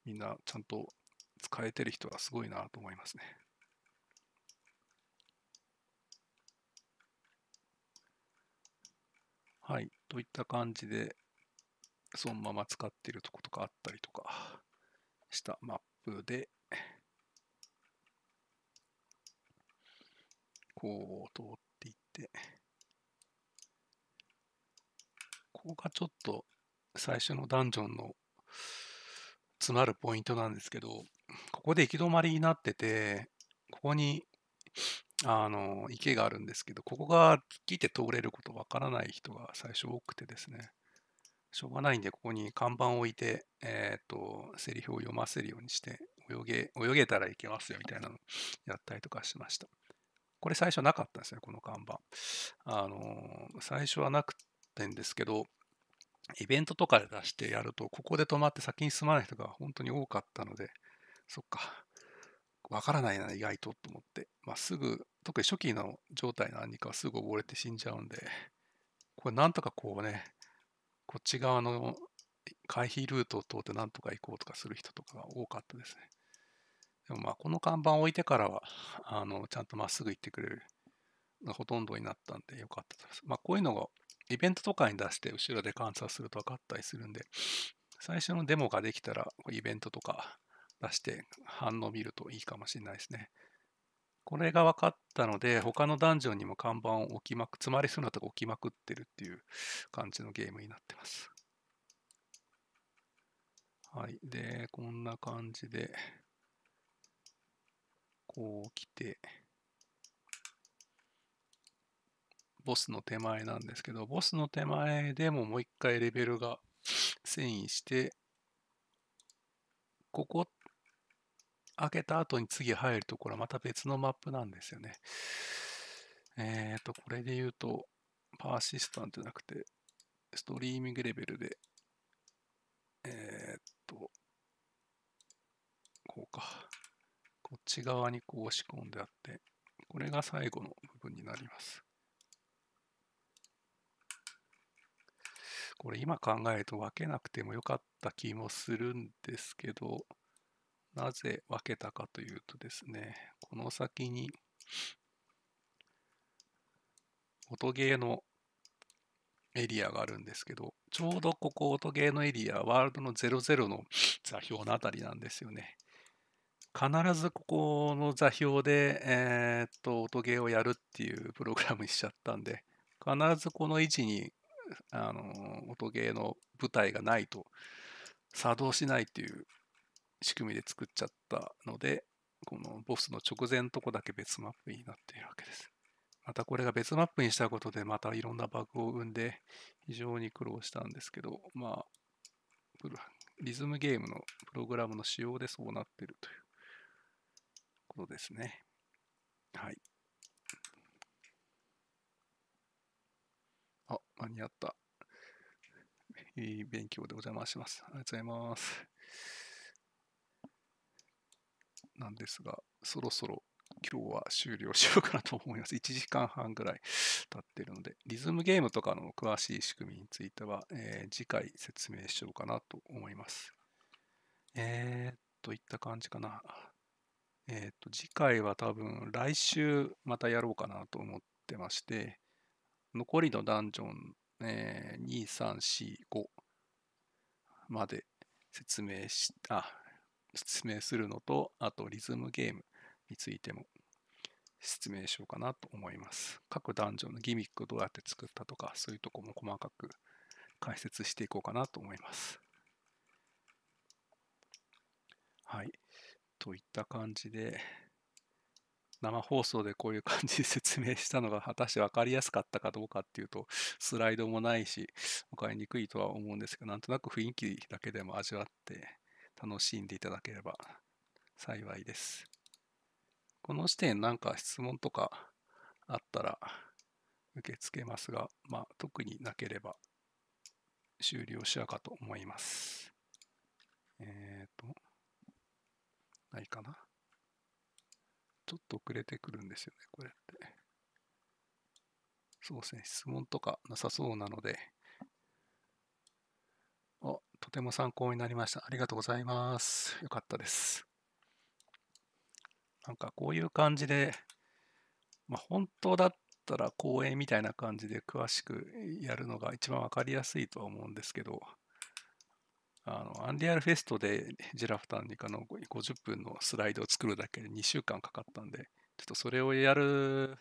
みんなちゃんと使えてる人はすごいなと思いますね。はい、といった感じで、そのまま使っているとことかあったりとかしたマップで、こう通っていって、ここがちょっと最初のダンジョンの詰まるポイントなんですけど、ここで行き止まりになってて、ここにあの池があるんですけど、ここが来て通れることわからない人が最初多くてですね、しょうがないんで、ここに看板を置いて、えっ、ー、と、セリフを読ませるようにして、泳げ、泳げたらいけますよみたいなのやったりとかしました。これ最初なかったんですね、この看板。あの、最初はなくてんですけど、イベントとかで出してやると、ここで止まって先に進まない人が本当に多かったので、そっか、わからないな、意外とと思って、まあ、すぐ、特に初期の状態の何かはすぐ溺れて死んじゃうんで、これなんとかこうね、こっち側の回避ルートを通ってなんとか行こうとかする人とかが多かったですね。でもまあこの看板を置いてからは、あの、ちゃんとまっすぐ行ってくれるがほとんどになったんでよかったです。まあこういうのがイベントとかに出して後ろで観察すると分かったりするんで、最初のデモができたらイベントとか出して反応見るといいかもしれないですね。これが分かったので、他のダンジョンにも看板を置きまく、つまりそうなとこ置きまくってるっていう感じのゲームになってます。はい。で、こんな感じで、こう来て、ボスの手前なんですけど、ボスの手前でももう一回レベルが遷移して、ここ開けた後に次入るところはまた別のマップなんですよね。えっ、ー、と、これで言うと、パーシスタントじゃなくて、ストリーミングレベルで、えっ、ー、と、こうか。こっち側にこう押し込んであって、これが最後の部分になります。これ今考えると分けなくてもよかった気もするんですけど、なぜ分けたかというとですね、この先に、音ゲーのエリアがあるんですけど、ちょうどここ音ゲーのエリア、ワールドの00の座標のあたりなんですよね。必ずここの座標で、えー、っと、音ゲーをやるっていうプログラムにしちゃったんで、必ずこの位置に、あの、音ゲーの舞台がないと作動しないっていう仕組みで作っちゃったので、このボスの直前のとこだけ別マップになっているわけです。またこれが別マップにしたことで、またいろんなバグを生んで、非常に苦労したんですけど、まあ、リズムゲームのプログラムの仕様でそうなってるという。ことですね。はい。あ、間に合った。いい勉強でお邪魔します。ありがとうございます。なんですが、そろそろ今日は終了しようかなと思います。1時間半ぐらい経ってるので、リズムゲームとかの詳しい仕組みについては、えー、次回説明しようかなと思います。えー、といった感じかな。えっ、ー、と、次回は多分来週またやろうかなと思ってまして、残りのダンジョン、えー、2、3、4、5まで説明し、あ、説明するのと、あとリズムゲームについても説明しようかなと思います。各ダンジョンのギミックをどうやって作ったとか、そういうとこも細かく解説していこうかなと思います。はい。といった感じで、生放送でこういう感じで説明したのが果たして分かりやすかったかどうかっていうと、スライドもないし、分かりにくいとは思うんですけど、なんとなく雰囲気だけでも味わって楽しんでいただければ幸いです。この視点なんか質問とかあったら受け付けますが、まあ、特になければ終了しようかと思います。えーないかな。ちょっと遅れてくるんですよね、これって。そうですね、質問とかなさそうなので、あ、とても参考になりました。ありがとうございます。よかったです。なんかこういう感じで、まあ、本当だったら公演みたいな感じで詳しくやるのが一番分かりやすいとは思うんですけど、あの、アンリアルフェストでジラフタンニカの50分のスライドを作るだけで2週間かかったんで、ちょっとそれをやる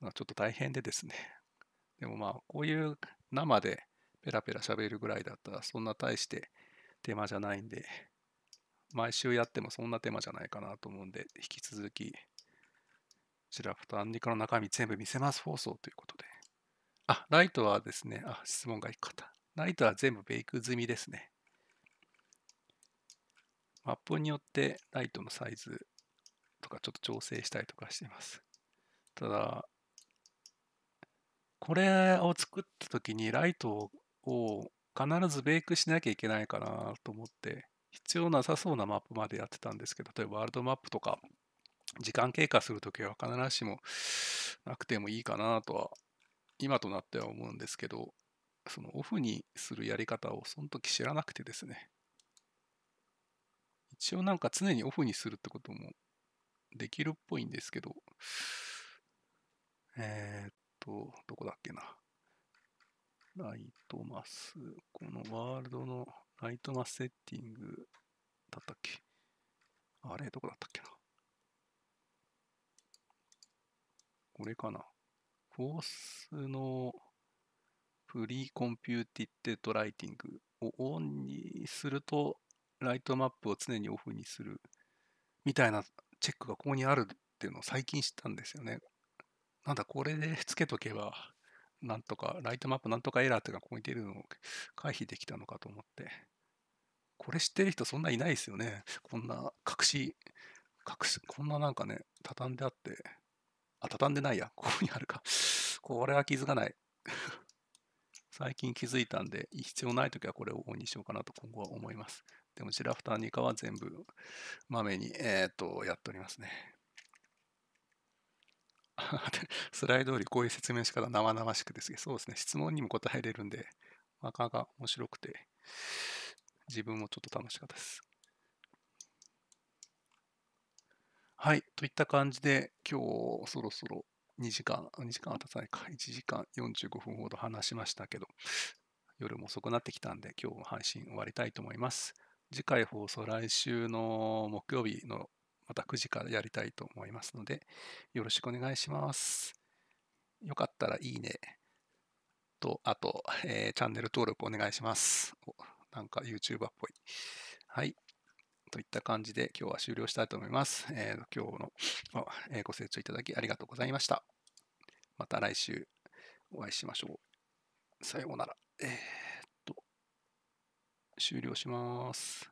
のはちょっと大変でですね。でもまあ、こういう生でペラペラ喋るぐらいだったら、そんな大して手間じゃないんで、毎週やってもそんな手間じゃないかなと思うんで、引き続き、ジラフとアンニカの中身全部見せます放送ということで。あ、ライトはですね、あ、質問が1個あった。ライトは全部ベイク済みですね。マップによってライトのサイズとかちょっと調整したりとかしています。ただ、これを作った時にライトを必ずベイクしなきゃいけないかなと思って、必要なさそうなマップまでやってたんですけど、例えばワールドマップとか、時間経過するときは必ずしもなくてもいいかなとは、今となっては思うんですけど、そのオフにするやり方をその時知らなくてですね、一応なんか常にオフにするってこともできるっぽいんですけど、えー、っと、どこだっけな。ライトマス、このワールドのライトマスセッティングだったっけあれ、どこだったっけな。これかな。フォースのプリーコンピューティッドライティングをオンにするとライトマップを常にオフにするみたいなチェックがここにあるっていうのを最近知ったんですよね。なんだ、これでつけとけば、なんとか、ライトマップなんとかエラーっていうのがここに出るのを回避できたのかと思って。これ知ってる人そんないないですよね。こんな隠し、隠し、こんななんかね、畳んであって、あ、畳んでないや。ここにあるか。これは気づかない。最近気づいたんで、必要ないときはこれをオンにしようかなと今後は思います。でもジラフターニカは全部まめに、えっ、と、やっておりますね。スライド通りこういう説明し方生々しくですけど、そうですね。質問にも答えれるんで、なかなか面白くて、自分もちょっと楽しかったです。はい。といった感じで、今日そろそろ2時間、2時間あたたないか、1時間45分ほど話しましたけど、夜も遅くなってきたんで、今日も配信終わりたいと思います。次回放送来週の木曜日のまた9時からやりたいと思いますので、よろしくお願いします。よかったらいいねと、あと、えー、チャンネル登録お願いします。なんか YouTuber っぽい。はい。といった感じで今日は終了したいと思います。えー、今日の、えー、ご清聴いただきありがとうございました。また来週お会いしましょう。さようなら。えー終了します。